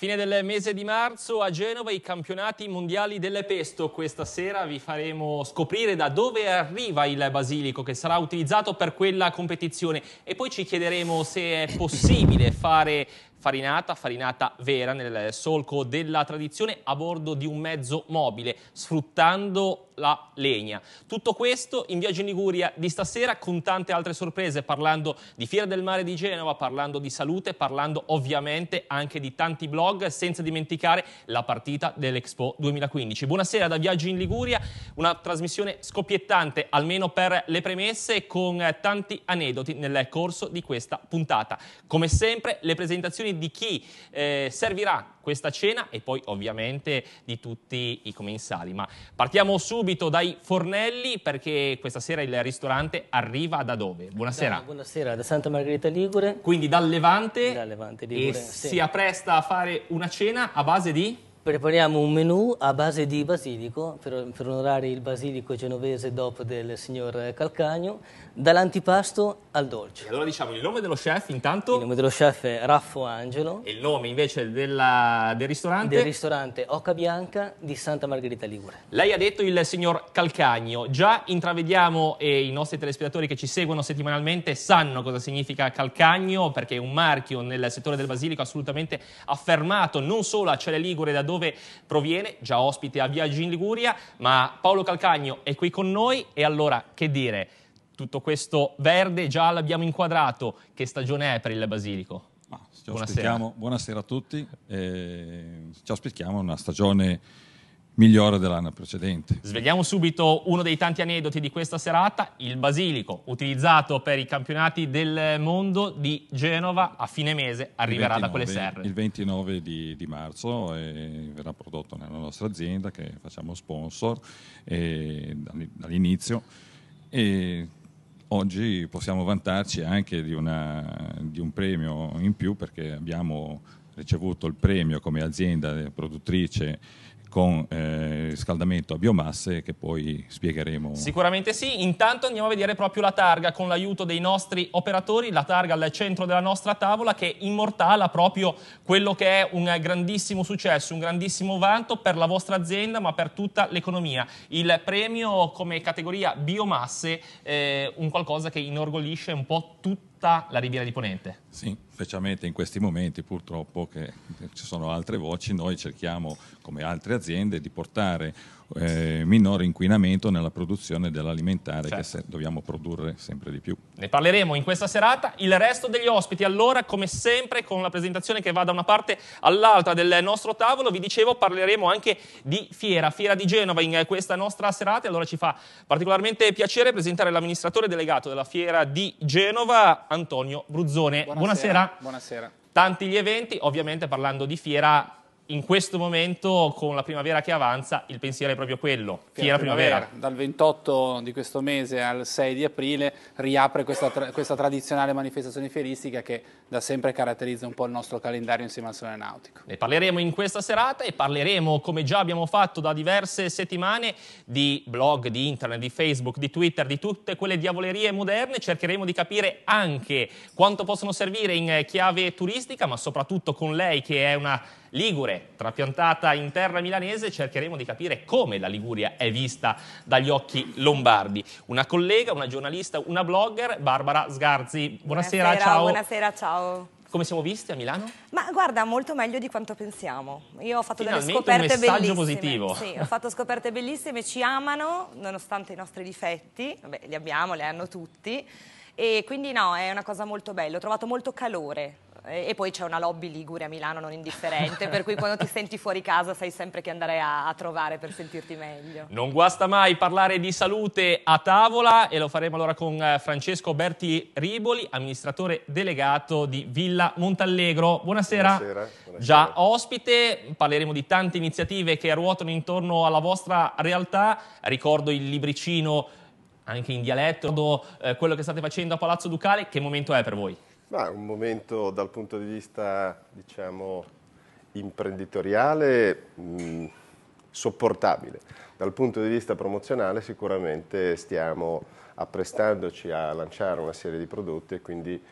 fine del mese di marzo a Genova i campionati mondiali delle pesto. Questa sera vi faremo scoprire da dove arriva il basilico che sarà utilizzato per quella competizione e poi ci chiederemo se è possibile fare farinata, farinata vera nel solco della tradizione a bordo di un mezzo mobile, sfruttando la legna. Tutto questo in Viaggio in Liguria di stasera con tante altre sorprese, parlando di Fiera del Mare di Genova, parlando di salute, parlando ovviamente anche di tanti blog, senza dimenticare la partita dell'Expo 2015. Buonasera da Viaggio in Liguria, una trasmissione scoppiettante almeno per le premesse con tanti aneddoti nel corso di questa puntata. Come sempre le presentazioni di chi eh, servirà questa cena e poi ovviamente di tutti i commensali. Ma partiamo subito dai fornelli perché questa sera il ristorante arriva da dove? Buonasera. Da, buonasera, da Santa Margherita Ligure. Quindi dal Levante. Dal Levante Ligure, e sì. si appresta a fare una cena a base di? Prepariamo un menù a base di basilico, per, per onorare il basilico genovese DOP del signor Calcagno, dall'antipasto al dolce. E allora diciamo il nome dello chef intanto? Il nome dello chef è Raffo Angelo. E il nome invece della, del ristorante? Del ristorante Oca Bianca di Santa Margherita Ligure. Lei ha detto il signor Calcagno, già intravediamo e i nostri telespettatori che ci seguono settimanalmente sanno cosa significa Calcagno perché è un marchio nel settore del basilico assolutamente affermato non solo a Cele Ligure da dove proviene, già ospite a Viaggi in Liguria, ma Paolo Calcagno è qui con noi e allora che dire, tutto questo verde già l'abbiamo inquadrato, che stagione è per il Basilico? Ah, buonasera. buonasera. a tutti, eh, ci aspettiamo una stagione migliore dell'anno precedente. Svegliamo subito uno dei tanti aneddoti di questa serata, il basilico, utilizzato per i campionati del mondo di Genova a fine mese, arriverà 29, da quelle serre. Il 29 di, di marzo verrà prodotto nella nostra azienda che facciamo sponsor e, dall'inizio e oggi possiamo vantarci anche di, una, di un premio in più perché abbiamo ricevuto il premio come azienda produttrice con eh, riscaldamento a biomasse che poi spiegheremo. Sicuramente sì, intanto andiamo a vedere proprio la targa con l'aiuto dei nostri operatori, la targa al centro della nostra tavola che immortala proprio quello che è un grandissimo successo, un grandissimo vanto per la vostra azienda ma per tutta l'economia. Il premio come categoria biomasse è eh, un qualcosa che inorgoglisce un po' tutti tutta la Riviera di Ponente. Sì, specialmente in questi momenti purtroppo che ci sono altre voci, noi cerchiamo come altre aziende di portare eh, minore inquinamento nella produzione dell'alimentare certo. che se, dobbiamo produrre sempre di più. Ne parleremo in questa serata. Il resto degli ospiti, allora, come sempre, con la presentazione che va da una parte all'altra del nostro tavolo, vi dicevo, parleremo anche di Fiera, Fiera di Genova in questa nostra serata. Allora ci fa particolarmente piacere presentare l'amministratore delegato della Fiera di Genova, Antonio Bruzzone. Buonasera. Buonasera. Buonasera. Tanti gli eventi, ovviamente parlando di fiera in questo momento, con la primavera che avanza, il pensiero è proprio quello. Fiera primavera. primavera. Dal 28 di questo mese al 6 di aprile riapre questa, tra questa, tradizionale manifestazione fieristica che da sempre caratterizza un po' il nostro calendario insieme al Sole Nautico. Ne parleremo in questa serata e parleremo, come già abbiamo fatto da diverse settimane, di blog, di internet, di Facebook, di Twitter, di tutte quelle diavolerie moderne. Cercheremo di capire anche quanto possono servire in chiave turistica, ma soprattutto con lei che è una ligure, trapiantata in terra milanese, cercheremo di capire come la Liguria è vista dagli occhi lombardi. Una collega, una giornalista, una blogger, Barbara Sgarzi. Buonasera, buonasera ciao. Buonasera, ciao. Come siamo visti a Milano? Ma guarda, molto meglio di quanto pensiamo. Io ho fatto Finalmente delle scoperte un messaggio bellissime. positivo. Sì, ho fatto scoperte bellissime, ci amano, nonostante i nostri difetti. Vabbè, li abbiamo, li hanno tutti. E quindi no, è una cosa molto bella. Ho trovato molto calore e poi c'è una lobby ligure a Milano non indifferente, per cui quando ti senti fuori casa sai sempre che andare a, a, trovare per sentirti meglio. Non guasta mai parlare di salute a tavola e lo faremo allora con eh, Francesco Berti Riboli, amministratore delegato di Villa Montallegro. Buonasera. Buonasera. Buonasera. Già ospite, parleremo di tante iniziative che ruotano intorno alla vostra realtà. Ricordo il libricino anche in dialetto, eh, quello che state facendo a Palazzo Ducale, che momento è per voi? Ma un momento dal punto di vista, diciamo, imprenditoriale mh, mm, sopportabile. Dal punto di vista promozionale sicuramente stiamo apprestandoci a lanciare una serie di prodotti e quindi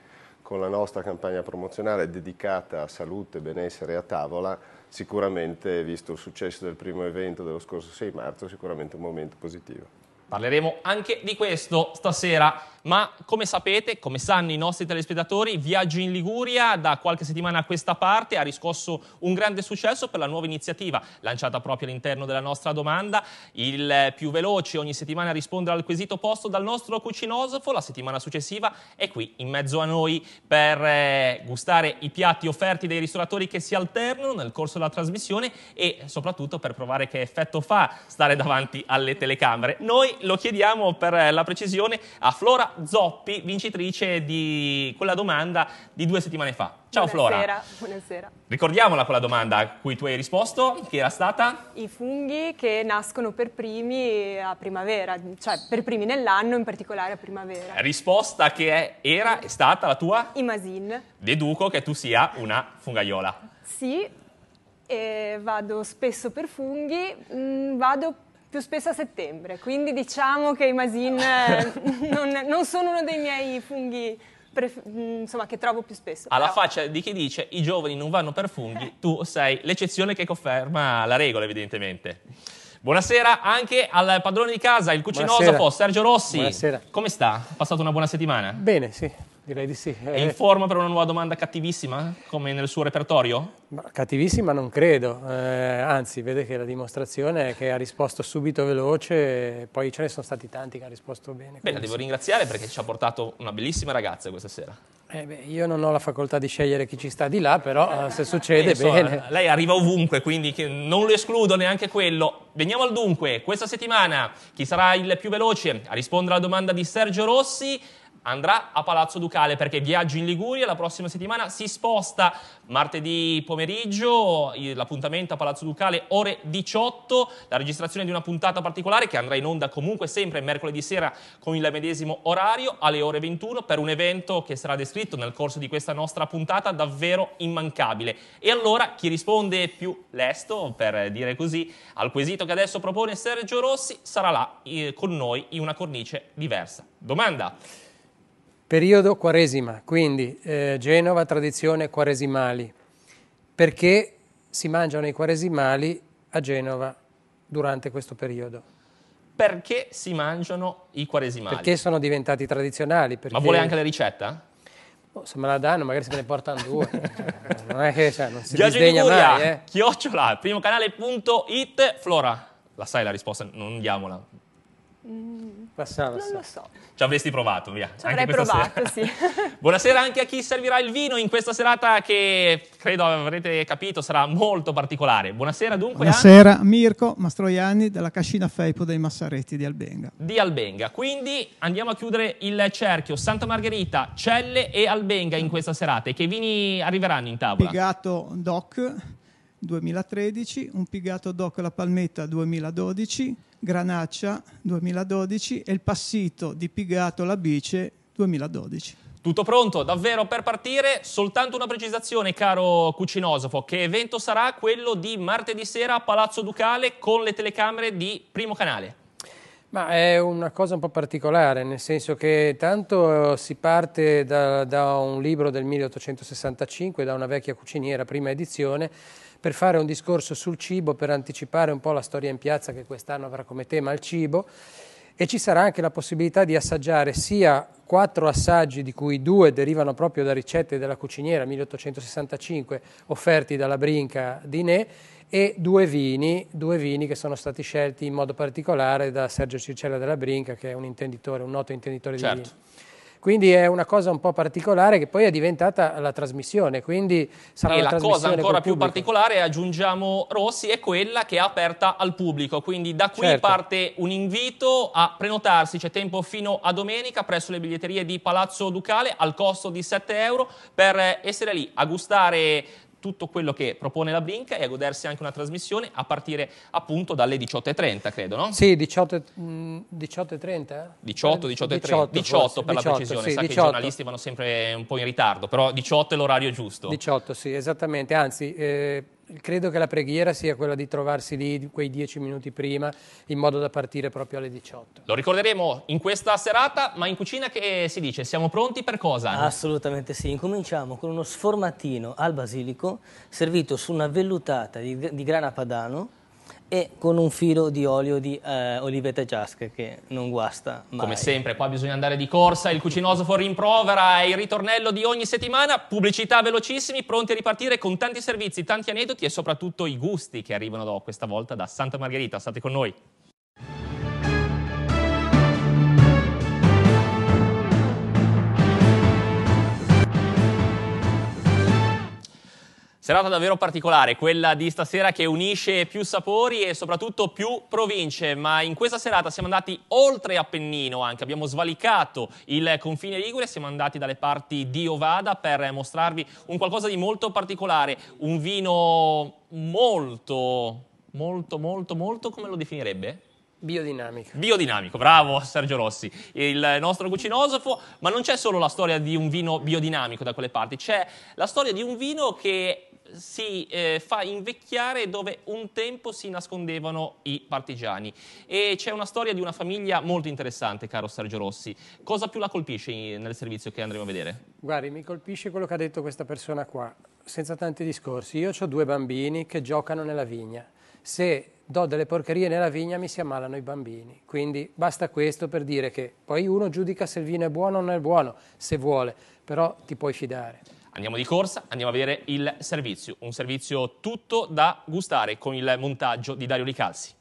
con la nostra campagna promozionale dedicata a salute, benessere e a tavola, sicuramente, visto il successo del primo evento dello scorso 6 marzo, sicuramente un momento positivo. Parleremo anche di questo stasera ma come sapete, come sanno i nostri telespettatori, Viaggio in Liguria da qualche settimana a questa parte ha riscosso un grande successo per la nuova iniziativa lanciata proprio all'interno della nostra domanda, il più veloce ogni settimana risponde al quesito posto dal nostro cucinosofo, la settimana successiva è qui in mezzo a noi per eh, gustare i piatti offerti dai ristoratori che si alternano nel corso della trasmissione e soprattutto per provare che effetto fa stare davanti alle telecamere. Noi lo chiediamo per eh, la precisione a Flora Zoppi, vincitrice di quella domanda di due settimane fa. Ciao buonasera, Flora. Buonasera. Ricordiamola quella domanda a cui tu hai risposto, che era stata? I funghi che nascono per primi a primavera, cioè per primi nell'anno, in particolare a primavera. Risposta che è, era è stata la tua? I masin. Deduco che tu sia una fungaiola. Sì, vado spesso per funghi, mh, mm, vado per più spesso a settembre, quindi diciamo che i masin eh, non, non, sono uno dei miei funghi mm, insomma, che trovo più spesso. Alla però. faccia di chi dice i giovani non vanno per funghi, eh. tu sei l'eccezione che conferma la regola evidentemente. Buonasera anche al padrone di casa, il cucinosofo Sergio Rossi. Buonasera. Come sta? Ha passato una buona settimana? Bene, sì. Direi di sì. È in eh. forma per una nuova domanda cattivissima, come nel suo repertorio? Ma cattivissima non credo, eh, anzi vede che la dimostrazione è che ha risposto subito veloce, poi ce ne sono stati tanti che ha risposto bene. Bene, la devo ringraziare perché ci ha portato una bellissima ragazza questa sera. Eh beh, io non ho la facoltà di scegliere chi ci sta di là, però eh, se succede eh, insomma, bene. Lei arriva ovunque, quindi non lo escludo neanche quello. Veniamo al dunque, questa settimana chi sarà il più veloce a rispondere alla domanda di Sergio Rossi? andrà a Palazzo Ducale perché viaggio in Liguria, la prossima settimana si sposta martedì pomeriggio, l'appuntamento a Palazzo Ducale ore 18, la registrazione di una puntata particolare che andrà in onda comunque sempre mercoledì sera con il medesimo orario alle ore 21 per un evento che sarà descritto nel corso di questa nostra puntata davvero immancabile. E allora chi risponde più lesto, per dire così, al quesito che adesso propone Sergio Rossi sarà là eh, con noi in una cornice diversa. Domanda. Periodo quaresima, quindi eh, Genova tradizione quaresimali, perché si mangiano i quaresimali a Genova durante questo periodo? Perché si mangiano i quaresimali? Perché sono diventati tradizionali. Perché... Ma vuole anche la ricetta? Oh, se me la danno magari se me ne portano due. non è che cioè, non si Viaggio disdegna Liguria, mai. Eh. Chiocciola, primocanale.it. Flora, la sai la risposta, non diamola. Mm. Passava, non lo so. Ci avresti provato, via. Ci avrei provato, sì. Buonasera anche a chi servirà il vino in questa serata che credo avrete capito sarà molto particolare. Buonasera dunque. Buonasera a... Mirko Mastroianni della Cascina Feipo dei Massaretti di Albenga. Di Albenga, quindi andiamo a chiudere il cerchio Santa Margherita, Celle e Albenga in questa serata. E che vini arriveranno in tavola? Pigato Doc 2013, un Pigato Doc La Palmetta 2012 Granaccia 2012 e il passito di Pigato La Bice 2012. Tutto pronto, davvero per partire? Soltanto una precisazione, caro Cucinosofo, che evento sarà quello di martedì sera a Palazzo Ducale con le telecamere di Primo Canale? Ma è una cosa un po' particolare, nel senso che tanto si parte da, da un libro del 1865, da una vecchia cuciniera, prima edizione, per fare un discorso sul cibo, per anticipare un po' la storia in piazza che quest'anno avrà come tema il cibo e ci sarà anche la possibilità di assaggiare sia quattro assaggi di cui due derivano proprio da ricette della cuciniera 1865 offerti dalla Brinca di Né, e due vini, due vini, che sono stati scelti in modo particolare da Sergio Circella della Brinca che è un, un noto intenditore certo. di vini. Quindi è una cosa un po' particolare che poi è diventata la trasmissione. Quindi sarà e la cosa ancora più particolare, aggiungiamo Rossi, è quella che è aperta al pubblico. Quindi da qui certo. parte un invito a prenotarsi, c'è tempo fino a domenica presso le biglietterie di Palazzo Ducale al costo di 7 euro per essere lì a gustare tutto quello che propone la Brinca e a godersi anche una trasmissione a partire appunto dalle 18.30, credo, no? Sì, 18.30? 18, 18.30? 18, 18, 18, per 18, la precisione, sì, sa 18. che i giornalisti vanno sempre un po' in ritardo, però 18 è l'orario giusto. 18, sì, esattamente, anzi... Eh credo che la preghiera sia quella di trovarsi lì quei dieci minuti prima in modo da partire proprio alle 18. Lo ricorderemo in questa serata, ma in cucina che si dice siamo pronti per cosa? Assolutamente sì, incominciamo con uno sformatino al basilico servito su una vellutata di, di grana padano e con un filo di olio di eh, olivete giasche che non guasta mai. Come sempre, qua bisogna andare di corsa, il cucinosofo rimprovera il ritornello di ogni settimana, pubblicità velocissimi, pronti a ripartire con tanti servizi, tanti aneddoti e soprattutto i gusti che arrivano questa volta da Santa Margherita. State con noi. Serata davvero particolare, quella di stasera che unisce più sapori e soprattutto più province, ma in questa serata siamo andati oltre Appennino anche, abbiamo svalicato il confine Ligure, siamo andati dalle parti di Ovada per mostrarvi un qualcosa di molto particolare, un vino molto, molto, molto, molto, come lo definirebbe? Biodinamico. Biodinamico, bravo Sergio Rossi, il nostro cucinosofo, ma non c'è solo la storia di un vino biodinamico da quelle parti, c'è la storia di un vino che si eh, fa invecchiare dove un tempo si nascondevano i partigiani. E c'è una storia di una famiglia molto interessante, caro Sergio Rossi. Cosa più la colpisce in, nel servizio che andremo a vedere? Guardi, mi colpisce quello che ha detto questa persona qua, senza tanti discorsi. Io ho due bambini che giocano nella vigna. Se do delle porcherie nella vigna mi si ammalano i bambini. Quindi basta questo per dire che poi uno giudica se il vino è buono o non è buono, se vuole, però ti puoi fidare. Andiamo di corsa, andiamo a vedere il servizio, un servizio tutto da gustare con il montaggio di Dario Licalzi.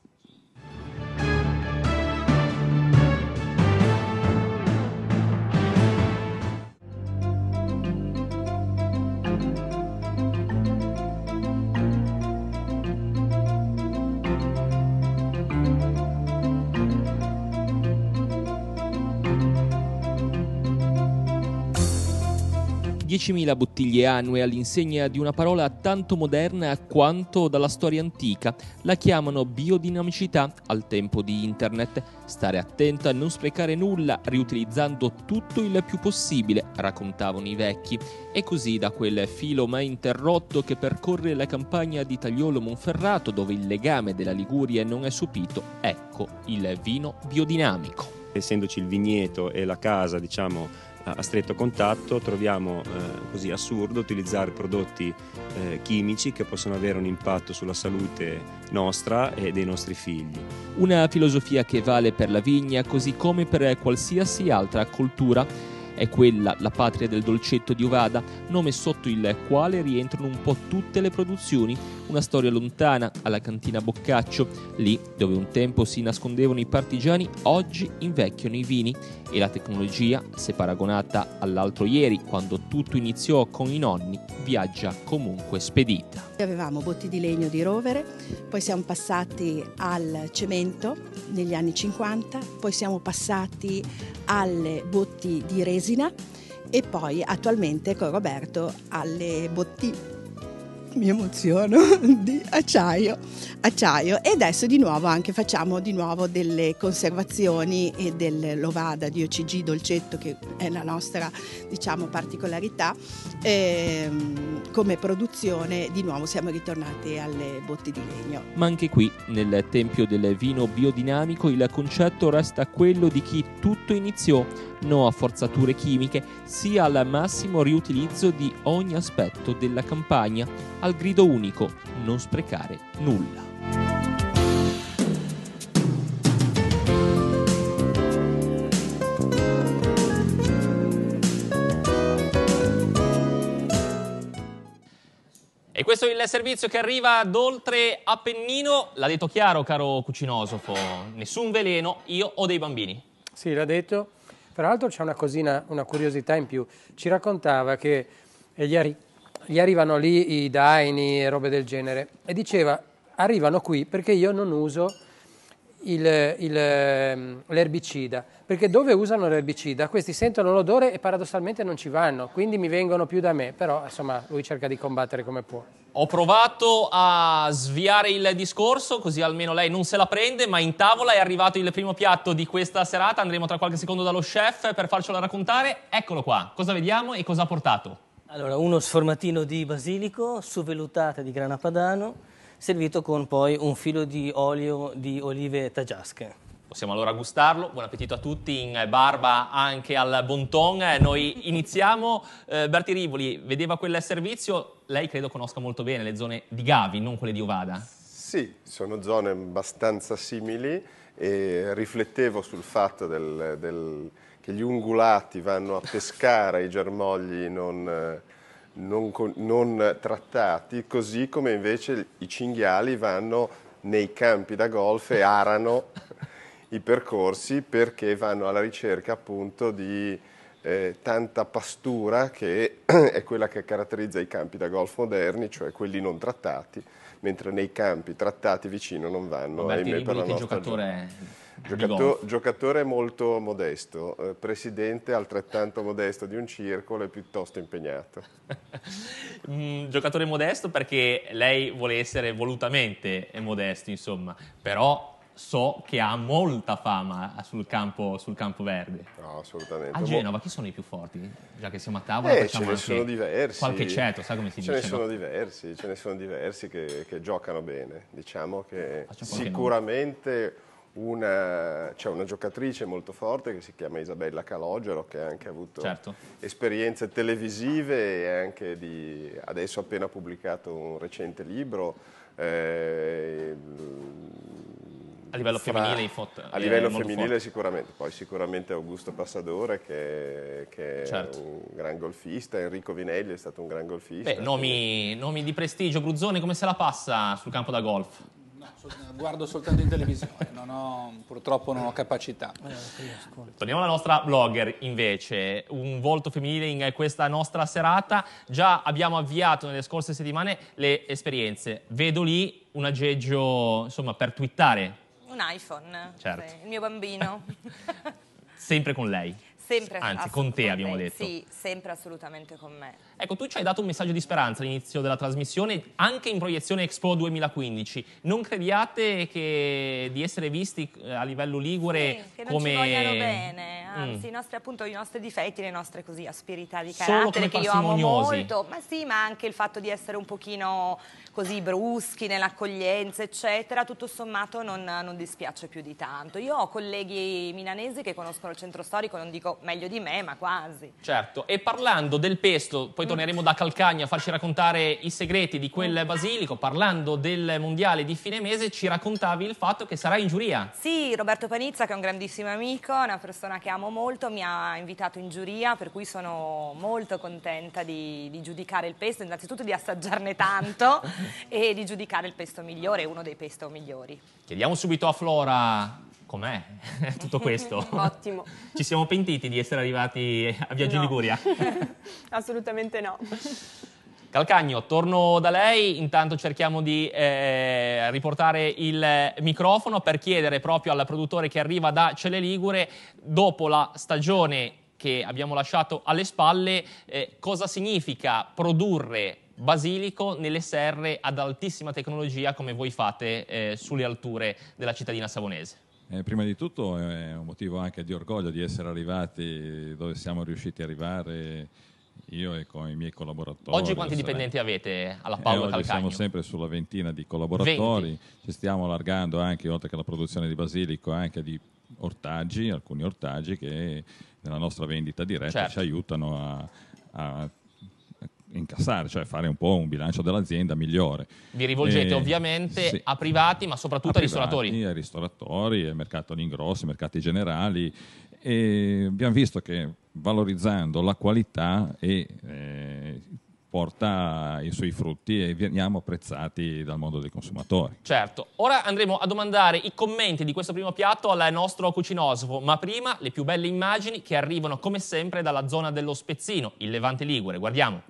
10.000 bottiglie annue all'insegna di una parola tanto moderna quanto dalla storia antica. La chiamano biodinamicità al tempo di internet. Stare attento a non sprecare nulla, riutilizzando tutto il più possibile, raccontavano i vecchi. E così da quel filo mai interrotto che percorre la campagna di Tagliolo Monferrato, dove il legame della Liguria non è supito, ecco il vino biodinamico. Essendoci il vigneto e la casa, diciamo, a stretto contatto troviamo eh, così assurdo utilizzare prodotti eh, chimici che possono avere un impatto sulla salute nostra e dei nostri figli. Una filosofia che vale per la vigna così come per qualsiasi altra coltura è quella la patria del dolcetto di Ovada, nome sotto il quale rientrano un po' tutte le produzioni, una storia lontana alla cantina Boccaccio, lì dove un tempo si nascondevano i partigiani, oggi invecchiano i vini e la tecnologia, se paragonata all'altro ieri, quando tutto iniziò con i nonni, viaggia comunque spedita. Avevamo botti di legno di rovere, poi siamo passati al cemento negli anni 50, poi siamo passati alle botti di resina e poi attualmente con Roberto alle botti mi emoziono, di acciaio, acciaio. E adesso di nuovo anche facciamo di nuovo delle conservazioni e dell'ovada di OCG Dolcetto, che è la nostra diciamo, particolarità, e, ehm, come produzione di nuovo siamo ritornati alle botti di legno. Ma anche qui, nel tempio del vino biodinamico, il concetto resta quello di chi tutto iniziò no a forzature chimiche, sia al massimo riutilizzo di ogni aspetto della campagna, al grido unico, non sprecare nulla. E questo è il servizio che arriva d'oltre Appennino. L'ha detto chiaro, caro cucinosofo. Nessun veleno, io ho dei bambini. Sì, l'ha detto. Tra l'altro c'è una, cosina, una curiosità in più. Ci raccontava che gli, arri gli arrivano lì i daini e robe del genere e diceva arrivano qui perché io non uso ehm, l'erbicida perché dove usano l'erbicida questi sentono l'odore e paradossalmente non ci vanno, quindi mi vengono più da me, però insomma lui cerca di combattere come può. Ho provato a sviare il discorso, così almeno lei non se la prende, ma in tavola è arrivato il primo piatto di questa serata, andremo tra qualche secondo dallo chef per farcelo raccontare. Eccolo qua, cosa vediamo e cosa ha portato? Allora, uno sformatino di basilico, su vellutata di grana padano, servito con poi un filo di olio di olive tagiasche. Possiamo allora gustarlo. Buon appetito a tutti, in barba anche al Bonton. Eh, noi iniziamo. Eh, Berti Rivoli vedeva quel servizio. Lei credo conosca molto bene le zone di Gavi, non quelle di Ovada. Sì, sono zone abbastanza simili e riflettevo sul fatto del, del, che gli ungulati vanno a pescare i germogli non, non, non trattati, così come invece i cinghiali vanno nei campi da golf e arano i percorsi perché vanno alla ricerca appunto di eh, tanta pastura che è quella che caratterizza i campi da golf moderni, cioè quelli non trattati, mentre nei campi trattati vicino non vanno. Roberti ahimè, per la nostra giocatore Giocato, giocatore molto modesto, eh, presidente altrettanto modesto di un circolo e piuttosto impegnato. mm, giocatore modesto perché lei vuole essere volutamente modesto, insomma, però so che ha molta fama sul campo, sul campo verde. No, assolutamente. A Genova chi sono i più forti? Già che siamo a tavola, eh, facciamo ce ne sono diversi. qualche ceto, sai come si ce dice? Ne sono no? diversi, ce ne sono diversi che, che giocano bene. Diciamo che sicuramente una, c'è una giocatrice molto forte che si chiama Isabella Calogero che ha anche avuto certo. esperienze televisive e anche di, adesso ha appena pubblicato un recente libro. Eh, a livello fra, femminile, in fot- a eh, livello femminile sicuramente, poi sicuramente Augusto Passadore che, che certo. è un gran golfista, Enrico Vinelli è stato un gran golfista. Beh, nomi, nomi di prestigio, Bruzzone come se la passa sul campo da golf? guardo soltanto in televisione, non ho, purtroppo non ho capacità. Eh, Torniamo alla nostra blogger invece, un volto femminile in questa nostra serata. Già abbiamo avviato nelle scorse settimane le esperienze. Vedo lì un aggeggio insomma, per twittare un iPhone, certo. il mio bambino. sempre con lei? Sempre, Anzi, con te abbiamo detto. Sì, sempre assolutamente con me. Ecco, tu ci hai dato un messaggio di speranza all'inizio della trasmissione, anche in proiezione Expo 2015. Non crediate che di essere visti eh, a livello ligure sì, che non come... ci vogliano bene, mm. anzi, mm. i, nostri, appunto, i nostri difetti, le nostre così asperità di carattere che io amo molto, ma sì, ma anche il fatto di essere un pochino così bruschi nell'accoglienza, eccetera, tutto sommato non, non dispiace più di tanto. Io ho colleghi milanesi che conoscono il centro storico, non dico meglio di me, ma quasi. Certo, e parlando del pesto, poi torneremo da Calcagna a farci raccontare i segreti di quel basilico. Parlando del mondiale di fine mese, ci raccontavi il fatto che sarai in giuria. Sì, Roberto Panizza, che è un grandissimo amico, una persona che amo molto, mi ha invitato in giuria, per cui sono molto contenta di, di giudicare il pesto, innanzitutto di assaggiarne tanto e di giudicare il pesto migliore, uno dei pesto migliori. Chiediamo subito a Flora com'è tutto questo? Ottimo. Ci siamo pentiti di essere arrivati a Viaggio no. in Liguria? Assolutamente no. Calcagno, torno da lei, intanto cerchiamo di eh, riportare il microfono per chiedere proprio alla produttore che arriva da Cele Ligure, dopo la stagione che abbiamo lasciato alle spalle, eh, cosa significa produrre basilico nelle serre ad altissima tecnologia come voi fate eh, sulle alture della cittadina savonese? Eh, prima di tutto è un motivo anche di orgoglio di essere arrivati dove siamo riusciti ad arrivare io e con i miei collaboratori. Oggi quanti sarà... dipendenti avete alla eh, Paolo eh, oggi Calcagno? Siamo sempre sulla ventina di collaboratori, 20. ci stiamo allargando anche, oltre che alla produzione di basilico, anche di ortaggi, alcuni ortaggi che nella nostra vendita diretta certo. ci aiutano a, a incassare, cioè fare un po' un bilancio dell'azienda migliore. Vi rivolgete e, ovviamente sì, a privati, ma soprattutto a ai privati, ristoratori. Ai ristoratori, al mercato all'ingrosso, ai mercati generali. E abbiamo visto che valorizzando la qualità e, eh, porta i suoi frutti e veniamo apprezzati dal mondo dei consumatori. Certo, ora andremo a domandare i commenti di questo primo piatto al nostro cucinosofo, ma prima le più belle immagini che arrivano come sempre dalla zona dello Spezzino, il Levante Ligure, guardiamo.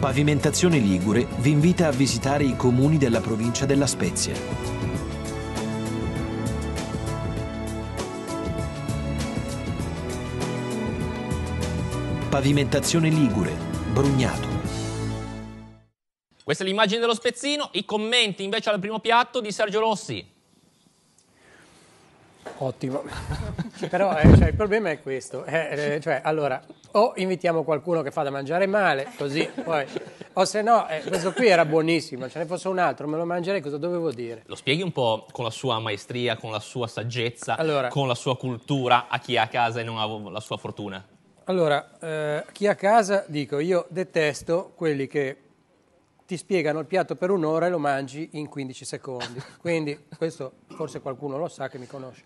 Pavimentazione Ligure vi invita a visitare i comuni della provincia della Spezia. Pavimentazione Ligure, Brugnato. Questa è l'immagine dello spezzino, i commenti invece al primo piatto di Sergio Rossi. Ottimo, però eh, cioè, il problema è questo, eh, eh, cioè, allora, o invitiamo qualcuno che fa da mangiare male, così poi, o se no, eh, questo qui era buonissimo, ce ne fosse un altro, me lo mangerei, cosa dovevo dire? Lo spieghi un po' con la sua maestria, con la sua saggezza, allora, con la sua cultura a chi è a casa e non ha la sua fortuna? Allora, eh, chi è a casa, dico, io detesto quelli che ti spiegano il piatto per un'ora e lo mangi in 15 secondi. Quindi questo forse qualcuno lo sa che mi conosce.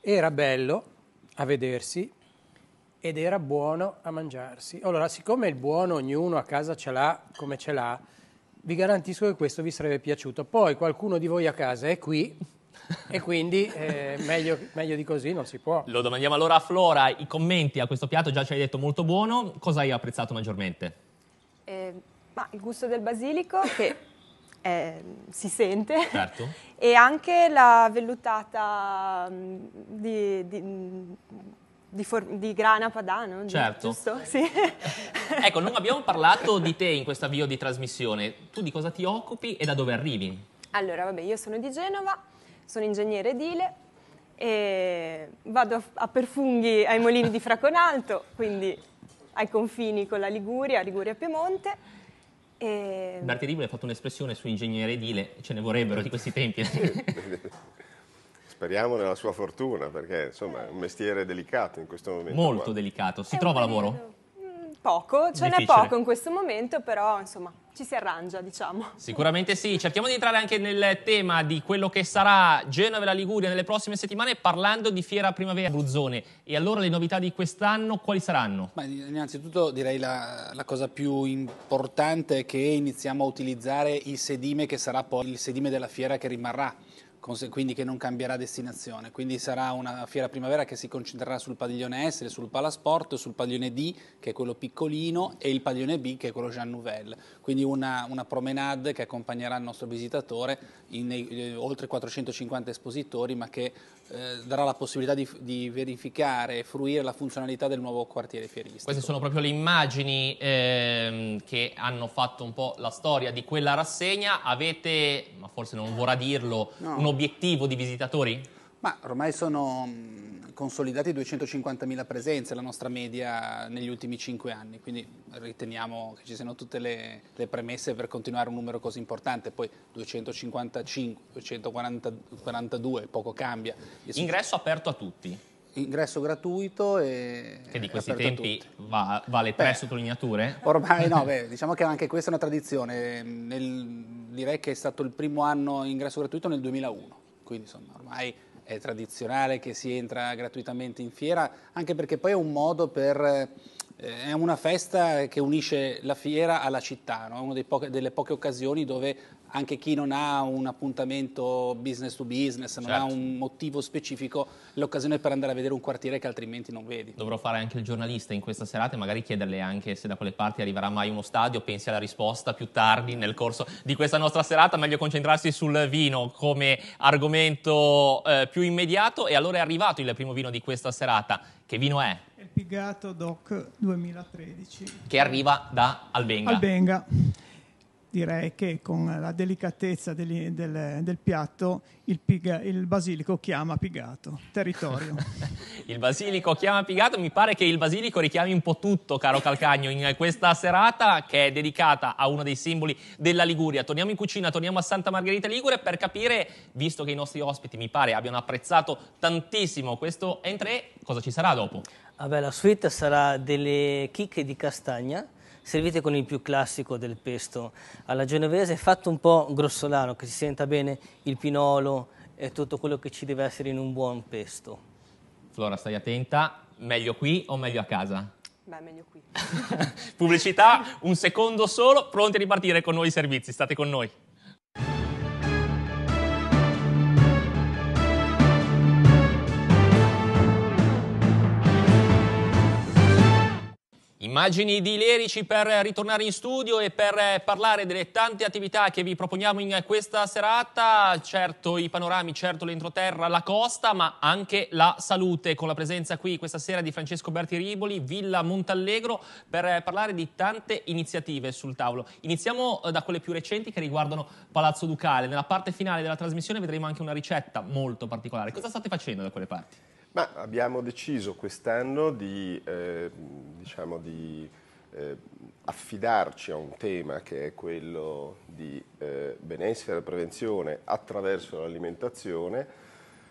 Era bello a vedersi ed era buono a mangiarsi. Allora, siccome il buono ognuno a casa ce l'ha come ce l'ha, vi garantisco che questo vi sarebbe piaciuto. Poi qualcuno di voi a casa è qui e quindi eh, meglio, meglio, di così non si può. Lo domandiamo allora a Flora, i commenti a questo piatto, già ci hai detto molto buono, cosa hai apprezzato maggiormente? Eh, ma il gusto del basilico che eh, si sente certo. e anche la vellutata mm, di, di, mm, di, for, di grana padano, certo. giusto? Sì. ecco, non abbiamo parlato di te in questo avvio di trasmissione. Tu di cosa ti occupi e da dove arrivi? Allora, vabbè, io sono di Genova, sono ingegnere edile, e vado a perfunghi ai molini di Fraconalto, quindi ai confini con la Liguria, Liguria-Piemonte e... Ehm, Martedì ha fatto un'espressione su ingegnere edile, ce ne vorrebbero di questi tempi. Speriamo nella sua fortuna, perché insomma è un mestiere delicato in questo momento. Molto qua. delicato. Si è trova lavoro? poco, ce n'è poco in questo momento, però insomma ci si arrangia, diciamo. Sicuramente sì, cerchiamo di entrare anche nel tema di quello che sarà Genova e la Liguria nelle prossime settimane parlando di Fiera Primavera Bruzzone. E allora le novità di quest'anno quali saranno? Beh, innanzitutto direi la, la, cosa più importante è che iniziamo a utilizzare il sedime che sarà poi il sedime della fiera che rimarrà quindi che non cambierà destinazione. Quindi sarà una fiera primavera che si concentrerà sul padiglione S, sul Palasport, sul padiglione D, che è quello piccolino, e il padiglione B, che è quello Jean Nouvel quindi una, una, promenade che accompagnerà il nostro visitatore in eh, oltre 450 espositori ma che eh, darà la possibilità di, di, verificare e fruire la funzionalità del nuovo quartiere fieristico. Queste sono proprio le immagini ehm, che hanno fatto un po' la storia di quella rassegna, avete, ma forse non vorrà dirlo, no. un obiettivo di visitatori? Ma ormai sono consolidati 250.000 presenze, la nostra media negli ultimi 5 anni, quindi riteniamo che ci siano tutte le, le premesse per continuare un numero così importante, poi 255, 242, poco cambia. Ingresso aperto a tutti? ingresso gratuito e che di questi tempi va, vale tre beh, sottolineature? Ormai no, beh, diciamo che anche questa è una tradizione, nel, direi che è stato il primo anno ingresso gratuito nel 2001, quindi insomma ormai è tradizionale che si entra gratuitamente in fiera, anche perché poi è un modo per... Eh, è una festa che unisce la fiera alla città, è no? una delle poche occasioni dove anche chi non ha un appuntamento business to business, non certo. ha un motivo specifico, l'occasione per andare a vedere un quartiere che altrimenti non vedi. Dovrò fare anche il giornalista in questa serata e magari chiederle anche se da quelle parti arriverà mai uno stadio, pensi alla risposta più tardi nel corso di questa nostra serata, meglio concentrarsi sul vino come argomento eh, più immediato e allora è arrivato il primo vino di questa serata. Che vino è? Il Pigato Doc 2013. Che arriva da Albenga. Albenga direi che con la delicatezza del, del, del piatto il, piga, il, basilico chiama pigato, territorio. il basilico chiama pigato, mi pare che il basilico richiami un po' tutto, caro Calcagno, in questa serata che è dedicata a uno dei simboli della Liguria. Torniamo in cucina, torniamo a Santa Margherita Ligure per capire, visto che i nostri ospiti mi pare abbiano apprezzato tantissimo questo entrée, cosa ci sarà dopo? Vabbè, la suite sarà delle chicche di castagna, servite con il più classico del pesto alla genovese, fatto un po' grossolano, che si senta bene il pinolo e tutto quello che ci deve essere in un buon pesto. Flora, stai attenta, meglio qui o meglio a casa? Beh, meglio qui. Pubblicità, un secondo solo, pronti a ripartire con nuovi servizi, state con noi. Immagini di Lerici per ritornare in studio e per eh, parlare delle tante attività che vi proponiamo in questa serata, certo i panorami, certo l'entroterra, la costa, ma anche la salute, con la presenza qui questa sera di Francesco Berti Riboli, Villa Montallegro, per eh, parlare di tante iniziative sul tavolo. Iniziamo eh, da quelle più recenti che riguardano Palazzo Ducale, nella parte finale della trasmissione vedremo anche una ricetta molto particolare. Cosa state facendo da quelle parti? Ma abbiamo deciso quest'anno di, eh, diciamo di eh, affidarci a un tema che è quello di eh, benessere e prevenzione attraverso l'alimentazione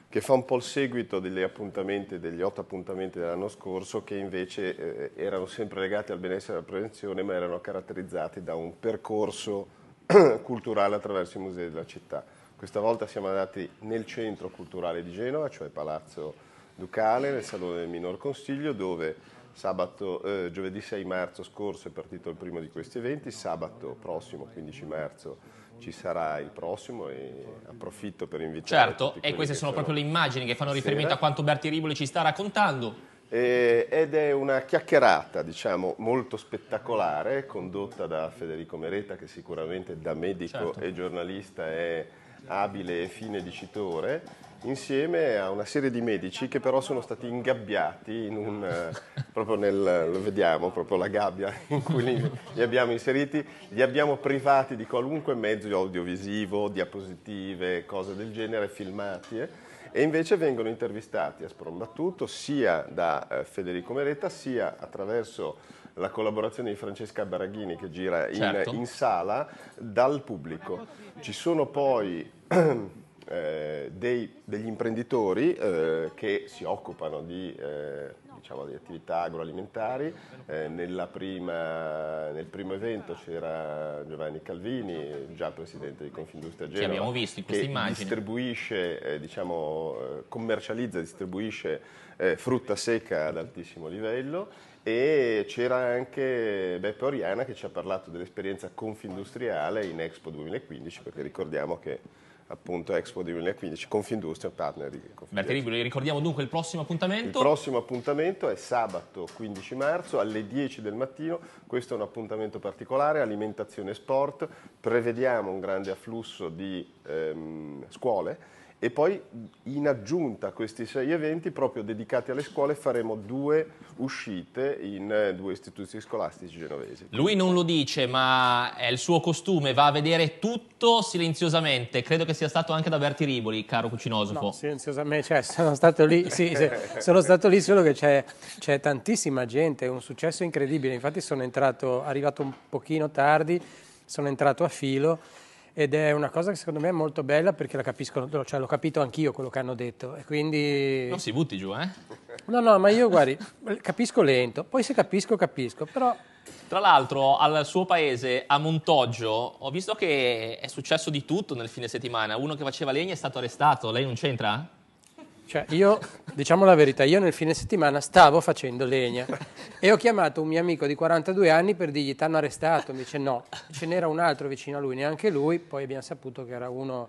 che fa un po' il seguito degli appuntamenti, degli otto appuntamenti dell'anno scorso che invece eh, erano sempre legati al benessere e alla prevenzione ma erano caratterizzati da un percorso culturale attraverso i musei della città. Questa volta siamo andati nel centro culturale di Genova, cioè Palazzo Ducale nel Salone del Minor Consiglio dove sabato, eh, giovedì 6 marzo scorso è partito il primo di questi eventi, sabato prossimo 15 marzo ci sarà il prossimo e approfitto per invitare Certo, e queste sono, sono proprio le immagini che fanno riferimento sera. a quanto Berti Riboli ci sta raccontando. ed è una chiacchierata, diciamo, molto spettacolare, condotta da Federico Mereta, che sicuramente da medico certo. e giornalista è abile e fine dicitore insieme a una serie di medici che però sono stati ingabbiati in un, eh, proprio nel, lo vediamo, proprio la gabbia in cui li, li, abbiamo inseriti, li abbiamo privati di qualunque mezzo audiovisivo, diapositive, cose del genere, filmati eh, e invece vengono intervistati a sprombattuto sia da eh, Federico Meretta sia attraverso la collaborazione di Francesca Baraghini che gira in, certo. in sala dal pubblico. Ci sono poi eh, dei, degli imprenditori eh, che si occupano di, eh, diciamo, di attività agroalimentari. Eh, prima, nel primo evento c'era Giovanni Calvini, già presidente di Confindustria Genova, abbiamo visto in che immagini. distribuisce, eh, diciamo, eh, commercializza e distribuisce frutta secca ad altissimo livello e c'era anche Beppe Oriana che ci ha parlato dell'esperienza confindustriale in Expo 2015 perché ricordiamo che appunto Expo 2015, Confindustria partner di Confindustria. Beh, ricordiamo dunque il prossimo appuntamento. Il prossimo appuntamento è sabato 15 marzo alle 10 del mattino, questo è un appuntamento particolare, alimentazione e sport, prevediamo un grande afflusso di ehm, scuole e poi in aggiunta a questi sei eventi, proprio dedicati alle scuole, faremo due uscite in eh, due istituti scolastici genovesi. Lui non lo dice, ma è il suo costume, va a vedere tutto silenziosamente. Credo che sia stato anche da Berti Riboli, caro cucinosofo. No, silenziosamente, cioè, sono stato lì, sì, sono stato lì solo che c'è, c'è tantissima gente, è un successo incredibile. Infatti sono entrato, arrivato un pochino tardi, sono entrato a filo ed è una cosa che secondo me è molto bella perché la capiscono, cioè l'ho capito anch'io quello che hanno detto e quindi... Non si butti giù, eh? No, no, ma io guardi, capisco lento, poi se capisco capisco, però... Tra l'altro al suo paese, a Montoggio, ho visto che è successo di tutto nel fine settimana, uno che faceva legna è stato arrestato, lei non c'entra? Cioè, io, diciamo la verità, io nel fine settimana stavo facendo legna e ho chiamato un mio amico di 42 anni per dirgli t'hanno arrestato, mi dice no, ce n'era un altro vicino a lui, neanche lui, poi abbiamo saputo che era uno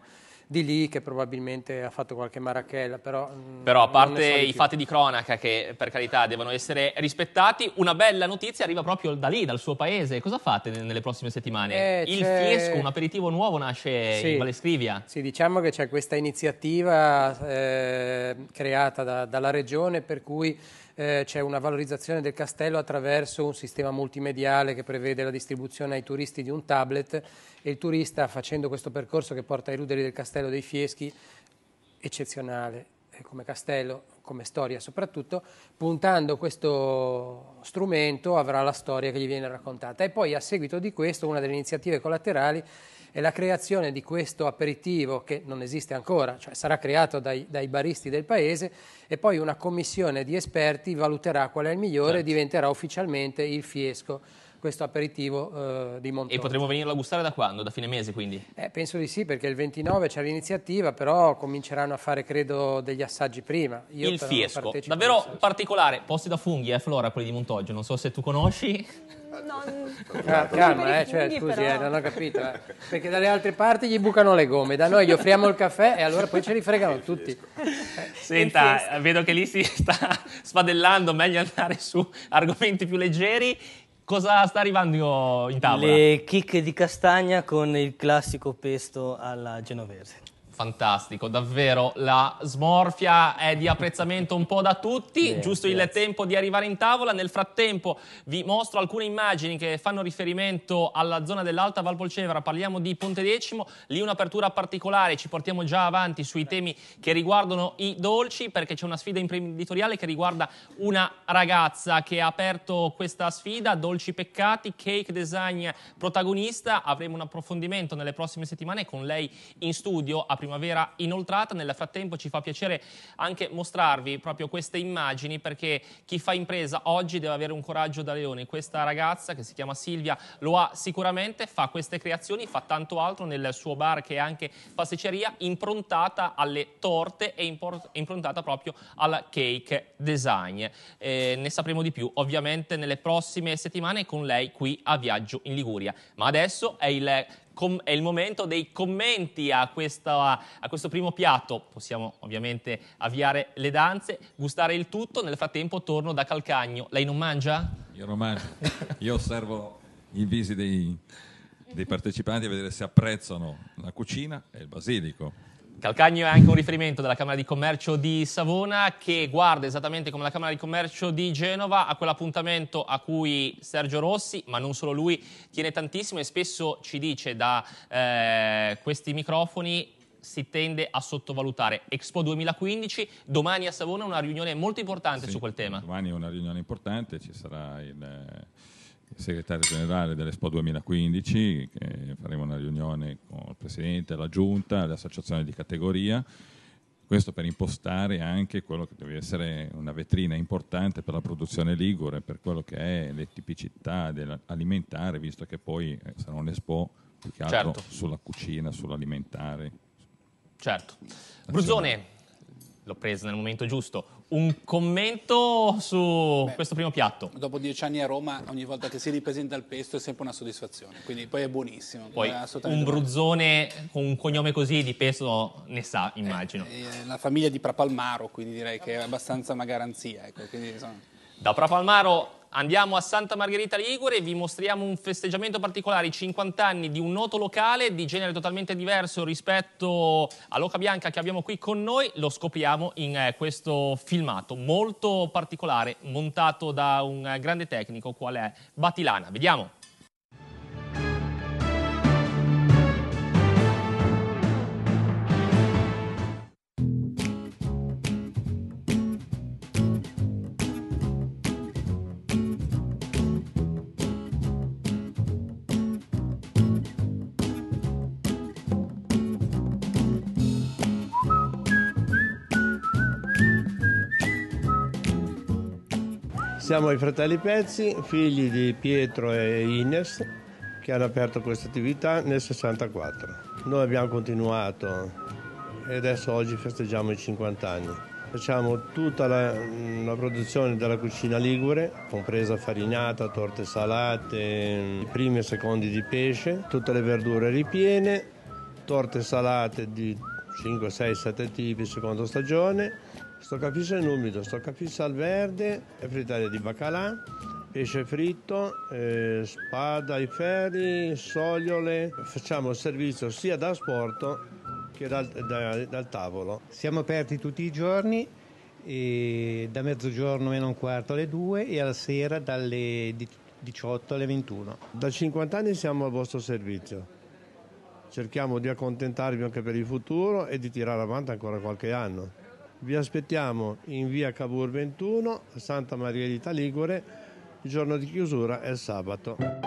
di lì che probabilmente ha fatto qualche marachella. Però, mm, però a parte i fatti di cronaca che per carità devono essere rispettati, una bella notizia arriva proprio da lì, dal suo paese. Cosa fate nelle prossime settimane? Eh, Il Fiesco, un aperitivo nuovo, nasce sì. in Valescrivia. Sì, diciamo che c'è questa iniziativa eh, creata da, dalla regione per cui eh, c'è una valorizzazione del castello attraverso un sistema multimediale che prevede la distribuzione ai turisti di un tablet e il turista facendo questo percorso che porta ai ruderi del castello dei Fieschi, eccezionale eh, come Castello, come storia soprattutto, puntando questo strumento avrà la storia che gli viene raccontata. E poi a seguito di questo una delle iniziative collaterali è la creazione di questo aperitivo che non esiste ancora, cioè sarà creato dai, dai baristi del paese e poi una commissione di esperti valuterà qual è il migliore certo. e diventerà ufficialmente il fiesco questo aperitivo eh, di Montone. E potremo venirlo a gustare da quando? Da fine mese quindi? Eh, penso di sì perché il 29 c'è l'iniziativa, però cominceranno a fare credo degli assaggi prima. Io il fiesco, davvero particolare, posti da funghi, eh, Flora, quelli di Montoggio, non so se tu conosci. No, Ah, calma, eh, cioè, scusi, eh, non ho capito. Eh. Perché dalle altre parti gli bucano le gomme, da noi gli offriamo il caffè e allora poi ce li fregano tutti. Eh, Senta, vedo che lì si sta sfadellando, meglio andare su argomenti più leggeri. Cosa sta arrivando oh, in tavola? Le chicche di castagna con il classico pesto alla genovese fantastico, davvero. La smorfia è di apprezzamento un po' da tutti, Beh, giusto grazie. il tempo di arrivare in tavola. Nel frattempo vi mostro alcune immagini che fanno riferimento alla zona dell'Alta Val Polcevera, parliamo di Ponte Decimo, lì un'apertura particolare, ci portiamo già avanti sui temi che riguardano i dolci perché c'è una sfida imprenditoriale che riguarda una ragazza che ha aperto questa sfida, Dolci Peccati, Cake Design protagonista, avremo un approfondimento nelle prossime settimane con lei in studio. A Apriamo primavera inoltrata. Nel frattempo ci fa piacere anche mostrarvi proprio queste immagini perché chi fa impresa oggi deve avere un coraggio da leone. Questa ragazza che si chiama Silvia lo ha sicuramente, fa queste creazioni, fa tanto altro nel suo bar che è anche pasticceria improntata alle torte e improntata proprio al cake design. Eh, ne sapremo di più ovviamente nelle prossime settimane con lei qui a Viaggio in Liguria. Ma adesso è il com- è il momento dei commenti a, questa, a questo primo piatto. Possiamo ovviamente avviare le danze, gustare il tutto. Nel frattempo torno da Calcagno. Lei non mangia? Io non mangio. Io osservo i visi dei, dei partecipanti a vedere se apprezzano la cucina e il basilico. Calcagno è anche un riferimento della Camera di Commercio di Savona che guarda esattamente come la Camera di Commercio di Genova a quell'appuntamento a cui Sergio Rossi, ma non solo lui, tiene tantissimo e spesso ci dice da eh, questi microfoni si tende a sottovalutare. Expo 2015, domani a Savona una riunione molto importante sì, su quel tema. Domani è una riunione importante, ci sarà il il segretario generale dell'Expo 2015, faremo una riunione con il Presidente, la Giunta, le associazioni di categoria, questo per impostare anche quello che deve essere una vetrina importante per la produzione ligure, per quello che è le tipicità alimentare, visto che poi eh, sarà un'Expo più che altro certo. sulla cucina, sull'alimentare. Certo. Bruzzone, l'ho preso nel momento giusto. Un commento su Beh, questo primo piatto. Dopo dieci anni a Roma, ogni volta che si ripresenta il pesto è sempre una soddisfazione, quindi poi è buonissimo. Poi è un bruzzone con un cognome così di pesto ne sa, eh, immagino. Eh, eh, la famiglia di Prapalmaro, quindi direi che è abbastanza una garanzia. Ecco, quindi, da Prapalmaro Andiamo a Santa Margherita Ligure e vi mostriamo un festeggiamento particolare, i 50 anni di un noto locale di genere totalmente diverso rispetto all'Oca Bianca che abbiamo qui con noi, lo scopriamo in eh, questo filmato molto particolare montato da un eh, grande tecnico qual è Batilana. Vediamo. Siamo i fratelli Pezzi, figli di Pietro e Ines, che hanno aperto questa attività nel 64. Noi abbiamo continuato e adesso oggi festeggiamo i 50 anni. Facciamo tutta la, la produzione della cucina ligure, compresa farinata, torte salate, primi e secondi di pesce, tutte le verdure ripiene, torte salate di 5, 6, 7 tipi secondo stagione, Sto capisce in umido, sto capisce al verde e frittare di baccalà, pesce fritto, eh, spada ai ferri, sogliole. Facciamo servizio sia da asporto che dal, da, dal tavolo. Siamo aperti tutti i giorni da mezzogiorno meno un quarto alle 2 e alla sera dalle 18 alle 21. Da 50 anni siamo al vostro servizio. Cerchiamo di accontentarvi anche per il futuro e di tirare avanti ancora qualche anno. Vi aspettiamo in via Cavour 21, Santa Maria di Taligore, Il giorno di chiusura è sabato.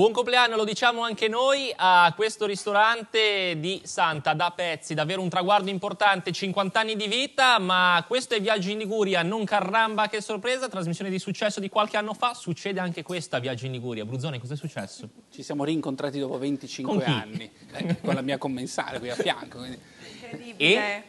Buon compleanno, lo diciamo anche noi, a questo ristorante di Santa da Pezzi, davvero un traguardo importante, 50 anni di vita, ma questo è Viaggio in Liguria, non caramba che sorpresa, trasmissione di successo di qualche anno fa, succede anche questa Viaggio in Liguria. Bruzzone, cos'è successo? Ci siamo rincontrati dopo 25 con anni, eh, con la mia commensale qui a fianco. Incredibile. E?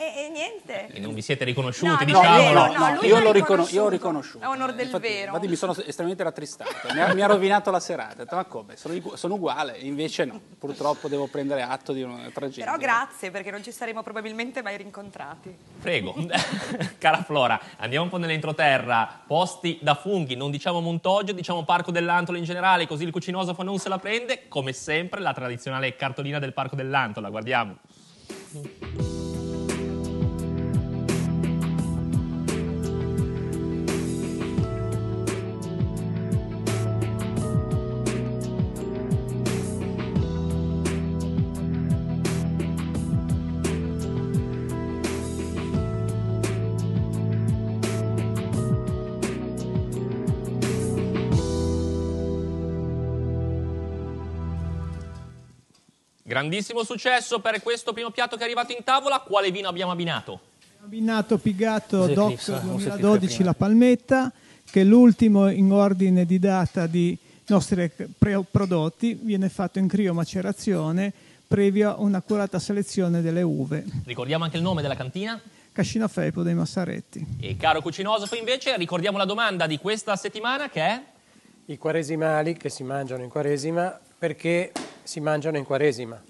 E, e niente. E non vi siete riconosciuti, no, diciamo? No, no, no, no io, l'ho riconosciuto. io ho riconosciuto. È onore del infatti, vero. Infatti mi sono estremamente rattristato, mi, ha, mi ha, rovinato la serata. Ma come? Sono, sono, uguale, invece no. Purtroppo devo prendere atto di una tragedia. Però grazie, perché non ci saremo probabilmente mai rincontrati. Prego. Cara Flora, andiamo un po' nell'entroterra. Posti da funghi, non diciamo Montoggio, diciamo Parco dell'Antola in generale, così il cucinosofo non se la prende. Come sempre, la tradizionale cartolina del Parco dell'Antola. Guardiamo. Grandissimo successo per questo primo piatto che è arrivato in tavola. Quale vino abbiamo abbinato? Abbinato Pigato Pigatto DOC 2012 La Palmetta, che è l'ultimo in ordine di data di nostri prodotti, viene fatto in criomacerazione previa un'accurata selezione delle uve. Ricordiamo anche il nome della cantina? Cascina Felpo dei Massaretti. E caro cucinosofo invece, ricordiamo la domanda di questa settimana che è? I quaresimali che si mangiano in quaresima perché si mangiano in quaresima?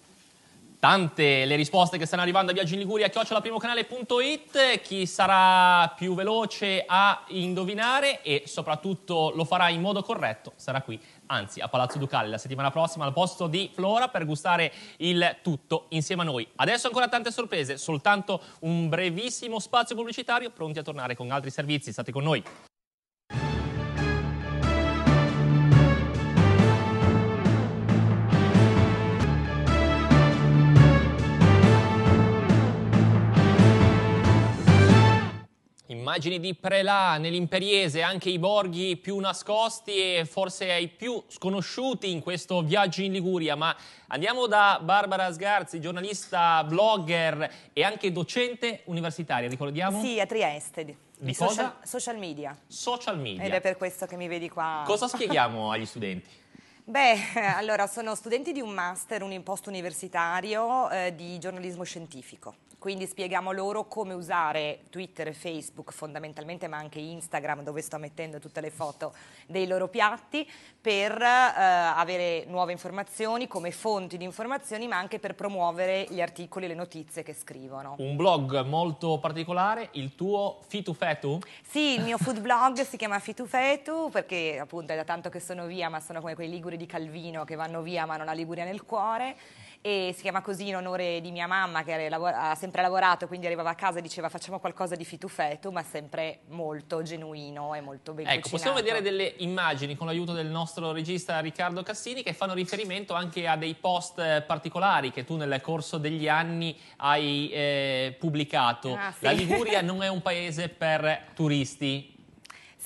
Tante le risposte che stanno arrivando a Viaggi in Liguria, chiocciolaprimocanale.it, chi sarà più veloce a indovinare e soprattutto lo farà in modo corretto sarà qui, anzi a Palazzo Ducale la settimana prossima al posto di Flora per gustare il tutto insieme a noi. Adesso ancora tante sorprese, soltanto un brevissimo spazio pubblicitario, pronti a tornare con altri servizi, state con noi. Immagini di Prelà nell'imperiese, anche i borghi più nascosti e forse ai più sconosciuti in questo viaggio in Liguria, ma andiamo da Barbara Sgarzi, giornalista, blogger e anche docente universitaria, ricordiamo? Sì, a Trieste. Di, di social, social media. Social media. Ed è per questo che mi vedi qua. Cosa spieghiamo agli studenti? Beh, allora sono studenti di un master, un imposto universitario eh, di giornalismo scientifico. Quindi spieghiamo loro come usare Twitter e Facebook fondamentalmente, ma anche Instagram dove sto mettendo tutte le foto dei loro piatti, per eh, avere nuove informazioni come fonti di informazioni, ma anche per promuovere gli articoli e le notizie che scrivono. Un blog molto particolare, il tuo Fitu Fetu? Sì, il mio food blog si chiama Fitu Fetu perché appunto è da tanto che sono via, ma sono come quei liguri di Calvino che vanno via ma non ha Liguria nel cuore e si chiama così in onore di mia mamma che ha sempre lavorato quindi arrivava a casa e diceva facciamo qualcosa di fitufeto ma sempre molto genuino e molto ben ecco, cucinato. possiamo vedere delle immagini con l'aiuto del nostro regista Riccardo Cassini che fanno riferimento anche a dei post eh, particolari che tu nel corso degli anni hai eh, pubblicato ah, sì. la Liguria non è un paese per turisti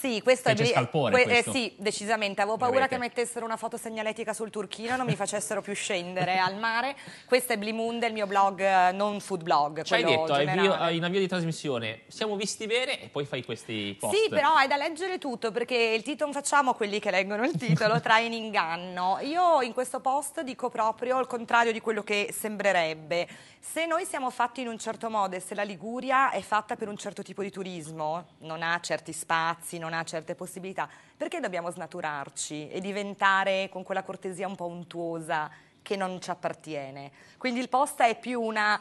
sì, questo Fece è scalpore. Que- eh, questo. Eh, sì, decisamente. Avevo paura che mettessero una foto segnaletica sul turchino, non mi facessero più scendere al mare. Questo è Blimunde, del mio blog, eh, non food blog. Ci hai detto avvio, in avvio di trasmissione, siamo visti bene e poi fai questi post. Sì, però è da leggere tutto perché il titolo non facciamo quelli che leggono il titolo, trae in inganno. Io in questo post dico proprio il contrario di quello che sembrerebbe. Se noi siamo fatti in un certo modo e se la Liguria è fatta per un certo tipo di turismo, non ha certi spazi, non non ha certe possibilità, perché dobbiamo snaturarci e diventare con quella cortesia un po' untuosa che non ci appartiene? Quindi il posta è più una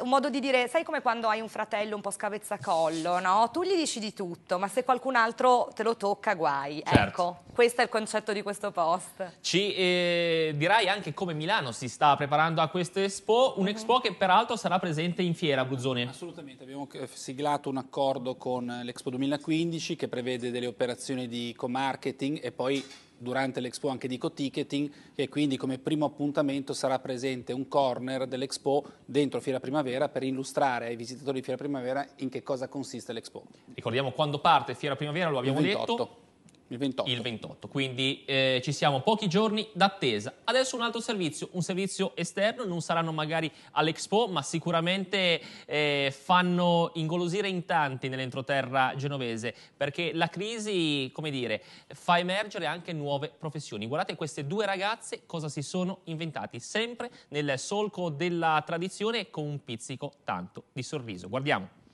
un modo di dire, sai come quando hai un fratello un po' scavezzacollo, no? Tu gli dici di tutto, ma se qualcun altro te lo tocca, guai. Ecco. Certo. Ecco, questo è il concetto di questo post. Ci eh, dirai anche come Milano si sta preparando a questa Expo, un'Expo mhm. mm -hmm. che peraltro sarà presente in fiera, Bruzzoni. Assolutamente, abbiamo eh, siglato un accordo con l'Expo 2015 che prevede delle operazioni di co-marketing e poi durante l'Expo anche dico ticketing e quindi come primo appuntamento sarà presente un corner dell'Expo dentro Fiera Primavera per illustrare ai visitatori di Fiera Primavera in che cosa consiste l'Expo. Ricordiamo quando parte Fiera Primavera, lo abbiamo detto, il 28. Il 28. Quindi eh, ci siamo pochi giorni d'attesa. Adesso un altro servizio, un servizio esterno, non saranno magari all'Expo, ma sicuramente eh, fanno ingolosire in tanti nell'entroterra genovese, perché la crisi, come dire, fa emergere anche nuove professioni. Guardate queste due ragazze cosa si sono inventati, sempre nel solco della tradizione con un pizzico tanto di sorriso. Guardiamo.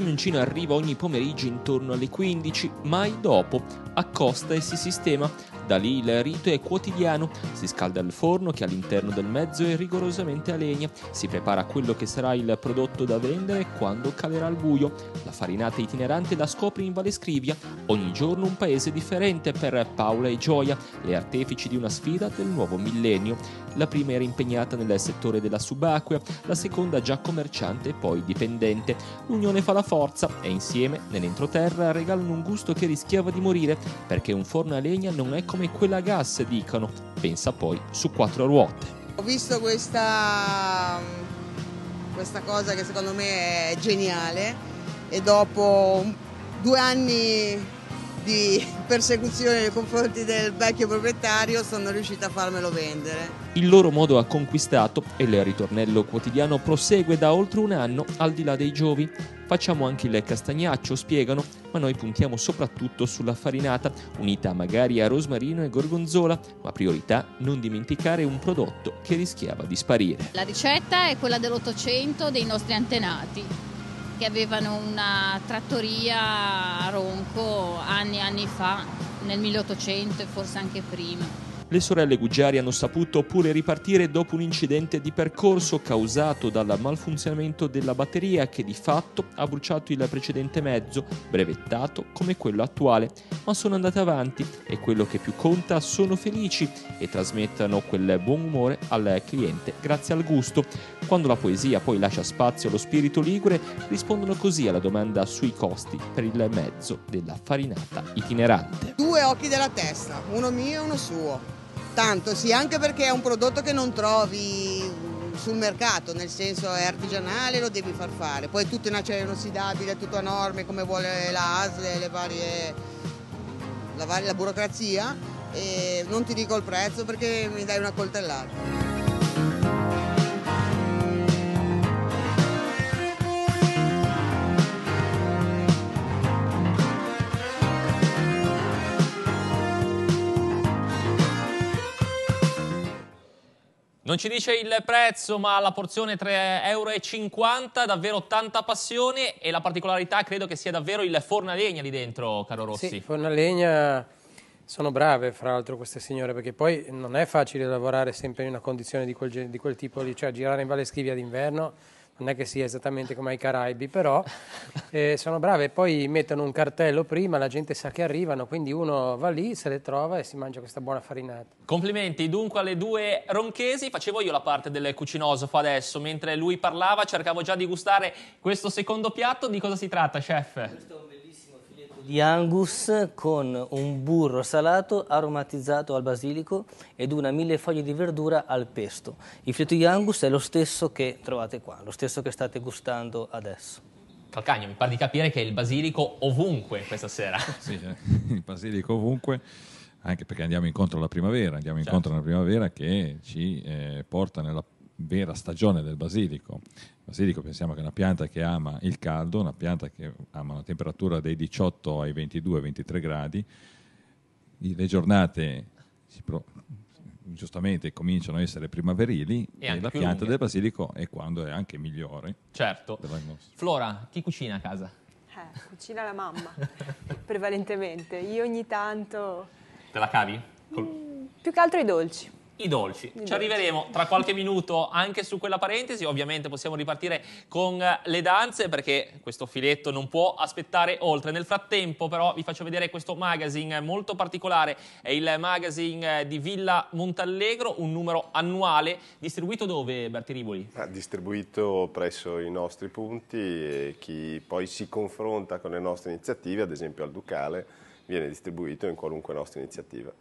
camioncino arriva ogni pomeriggio intorno alle 15, mai dopo, accosta e si sistema da lì il rito è quotidiano, si scalda il forno che all'interno del mezzo è rigorosamente a legna, si prepara quello che sarà il prodotto da vendere quando calerà il buio, la farinata itinerante la scopri in Valle Scrivia, ogni giorno un paese differente per Paola e Gioia, le artefici di una sfida del nuovo millennio. La prima era impegnata nel settore della subacquea, la seconda già commerciante e poi dipendente. L'unione fa la forza e insieme, nell'entroterra, regalano un gusto che rischiava di morire, perché un forno a legna non è come quella gas dicono, pensa poi su quattro ruote. Ho visto questa, mm, questa cosa che secondo me è geniale e dopo due anni di persecuzione nei confronti del vecchio proprietario sono riuscita a farmelo vendere. Il loro modo ha conquistato e il ritornello quotidiano prosegue da oltre un anno al di là dei giovi. Facciamo anche il castagnaccio, spiegano, ma noi puntiamo soprattutto sulla farinata, unita magari a rosmarino e gorgonzola, ma priorità non dimenticare un prodotto che rischiava di sparire. La ricetta è quella dell'Ottocento dei nostri antenati che avevano una trattoria a Ronco anni e anni fa, nel 1800 e forse anche prima. Le sorelle Guggeri hanno saputo pure ripartire dopo un incidente di percorso causato dal malfunzionamento della batteria che di fatto ha bruciato il precedente mezzo, brevettato come quello attuale, ma sono andate avanti e quello che più conta sono felici e trasmettono quel buon umore al cliente grazie al gusto. Quando la poesia poi lascia spazio allo spirito ligure, rispondono così alla domanda sui costi per il mezzo della farinata itinerante. Due occhi della testa, uno mio e uno suo tanto, sì, anche perché è un prodotto che non trovi sul mercato, nel senso è artigianale, lo devi far fare. Poi cioè, tutto in acciaio inossidabile, tutto a norme come vuole la ASL, varie, la, varia, la burocrazia. E non ti dico il prezzo perché mi dai una coltellata. Non ci dice il prezzo, ma la porzione 3,50 euro, davvero tanta passione e la particolarità credo che sia davvero il forno a legna lì dentro, caro Rossi. Sì, forno a legna sono brave, fra l'altro, queste signore, perché poi non è facile lavorare sempre in una condizione di quel, di quel tipo, lì, cioè girare in Valle Schivia d'inverno non è che sia esattamente come ai Caraibi, però eh, sono brave. Poi mettono un cartello prima, la gente sa che arrivano, quindi uno va lì, se le trova e si mangia questa buona farinata. Complimenti dunque alle due ronchesi. Facevo io la parte del cucinosofo adesso, mentre lui parlava cercavo già di gustare questo secondo piatto. Di cosa si tratta, chef? Questo di Angus con un burro salato aromatizzato al basilico ed una mille foglie di verdura al pesto. Il fritto di Angus è lo stesso che trovate qua, lo stesso che state gustando adesso. Calcagno, mi pare di capire che il basilico ovunque questa sera. Sì, il basilico ovunque, anche perché andiamo incontro alla primavera, andiamo certo. incontro alla primavera che ci eh, porta nella vera stagione del basilico. Basilico pensiamo che è una pianta che ama il caldo, una pianta che ama una temperatura dai 18 ai 22-23 gradi, le giornate pro, giustamente cominciano a essere primaverili e, e la pianta lunghe. del basilico è quando è anche migliore. Certo. Flora, chi cucina a casa? Eh, cucina la mamma, prevalentemente. Io ogni tanto... Te la cavi? Col... Mm, più che altro i dolci i dolci. Ci arriveremo tra qualche minuto anche su quella parentesi, ovviamente possiamo ripartire con le danze perché questo filetto non può aspettare oltre. Nel frattempo però vi faccio vedere questo magazine molto particolare, è il magazine di Villa Montallegro, un numero annuale, distribuito dove Berti Rivoli? distribuito presso i nostri punti e chi poi si confronta con le nostre iniziative, ad esempio al Ducale, viene distribuito in qualunque nostra iniziativa.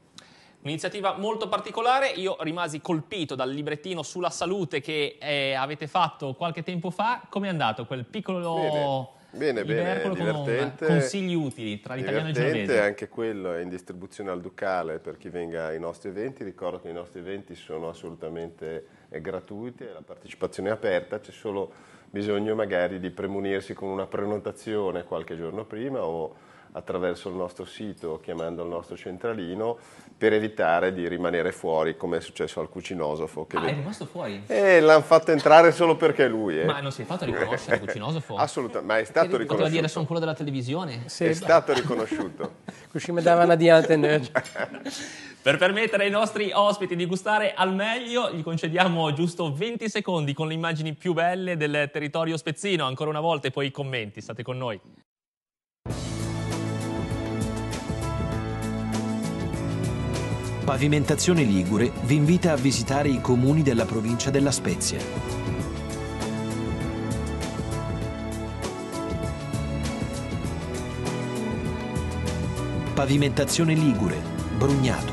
Un'iniziativa molto particolare, io rimasi colpito dal librettino sulla salute che eh, avete fatto qualche tempo fa. Com'è andato quel piccolo... Bene. Bene, bene, divertente. Con consigli utili tra l'italiano e il genovese. anche quello è in distribuzione al Ducale per chi venga ai nostri eventi. Ricordo che i nostri eventi sono assolutamente eh, gratuiti, la partecipazione è aperta, c'è solo bisogno magari di premunirsi con una prenotazione qualche giorno prima o attraverso il nostro sito chiamando il nostro centralino per evitare di rimanere fuori, come è successo al cucinosofo. Che ah, è rimasto fuori? E l'hanno fatto entrare solo perché lui. Eh. Ma non si è fatto riconoscere il cucinosofo? Assolutamente, ma è stato perché riconosciuto. Poteva dire sono quello della televisione? Sì. È stato riconosciuto. Cuscime davano di Antenergia. Per permettere ai nostri ospiti di gustare al meglio, gli concediamo giusto 20 secondi con le immagini più belle del territorio spezzino. Ancora una volta e poi i commenti, state con noi. Pavimentazione Ligure vi invita a visitare i comuni della provincia della Spezia. Pavimentazione Ligure, Brugnato.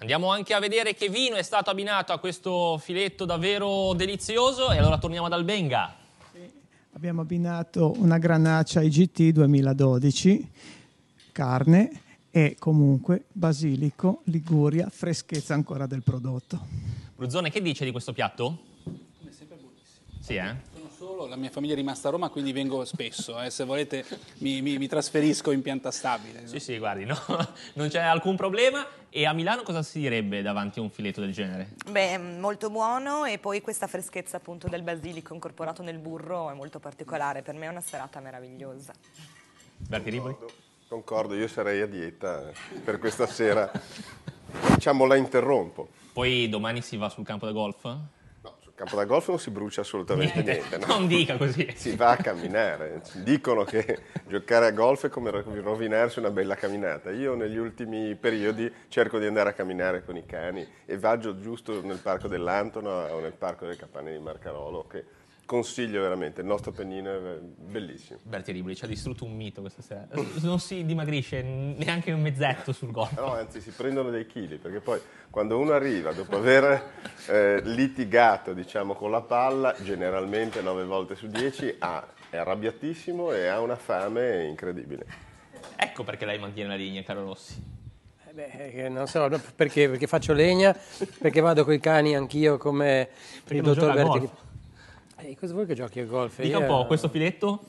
Andiamo anche a vedere che vino è stato abbinato a questo filetto davvero delizioso e allora torniamo ad Albenga. Abbiamo abbinato una granaccia IGT 2012, carne, e comunque basilico, Liguria, freschezza ancora del prodotto. Bruzzone, che dice di questo piatto? Come sempre buonissimo. Sì, eh? Sono solo, la mia famiglia è rimasta a Roma, quindi vengo spesso. Eh. Se volete mi, mi, mi, trasferisco in pianta stabile. Sì, no? sì, guardi, no, non c'è alcun problema. E a Milano cosa si direbbe davanti a un filetto del genere? Beh, mm, molto buono e poi questa freschezza appunto del basilico incorporato nel burro è molto particolare. Per me è una serata meravigliosa. Berti Riboli? Concordo, io sarei a dieta eh, per questa sera. Diciamo la interrompo. Poi domani si va sul campo da golf? No, sul campo da golf non si brucia assolutamente niente. niente no? Non dica così. Si va a camminare. Dicono che giocare a golf è come rovinarsi una bella camminata. Io negli ultimi periodi cerco di andare a camminare con i cani e vaggio giusto nel parco dell'Antono o nel parco del Capanne di Marcarolo che Consiglio veramente, il nostro pennino è bellissimo. Berti Riboli ci ha distrutto un mito questa sera. Non si dimagrisce neanche un mezzetto sul gol. No, anzi si prendono dei chili, perché poi quando uno arriva dopo aver eh, litigato diciamo, con la palla, generalmente 9 volte su 10, ha, è arrabbiatissimo e ha una fame incredibile. Ecco perché lei mantiene la linea, caro Rossi. Eh beh, eh, non so perché, perché faccio legna, perché vado con i cani anch'io come perché il dottor Berti. Ehi, cosa vuoi che giochi a golf? Dica un po', questo filetto?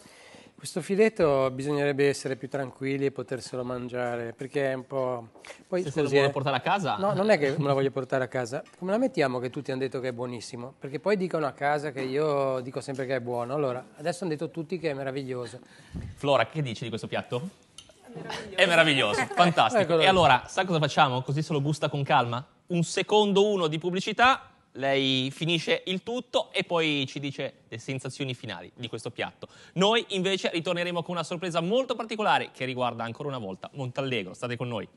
Questo filetto bisognerebbe essere più tranquilli e poterselo mangiare, perché è un po'... Poi, se scusi, se lo vuole eh. portare a casa? No, non è che me lo voglio portare a casa. Come la mettiamo che tutti hanno detto che è buonissimo? Perché poi dicono a casa che io dico sempre che è buono. Allora, adesso hanno detto tutti che è meraviglioso. Flora, che dici di questo piatto? Meraviglioso. È meraviglioso, fantastico. Eccolo. E allora, sa cosa facciamo? Così se lo gusta con calma? Un secondo uno di pubblicità lei finisce il tutto e poi ci dice le sensazioni finali di questo piatto. Noi invece ritorneremo con una sorpresa molto particolare che riguarda ancora una volta Montallegro. State con noi.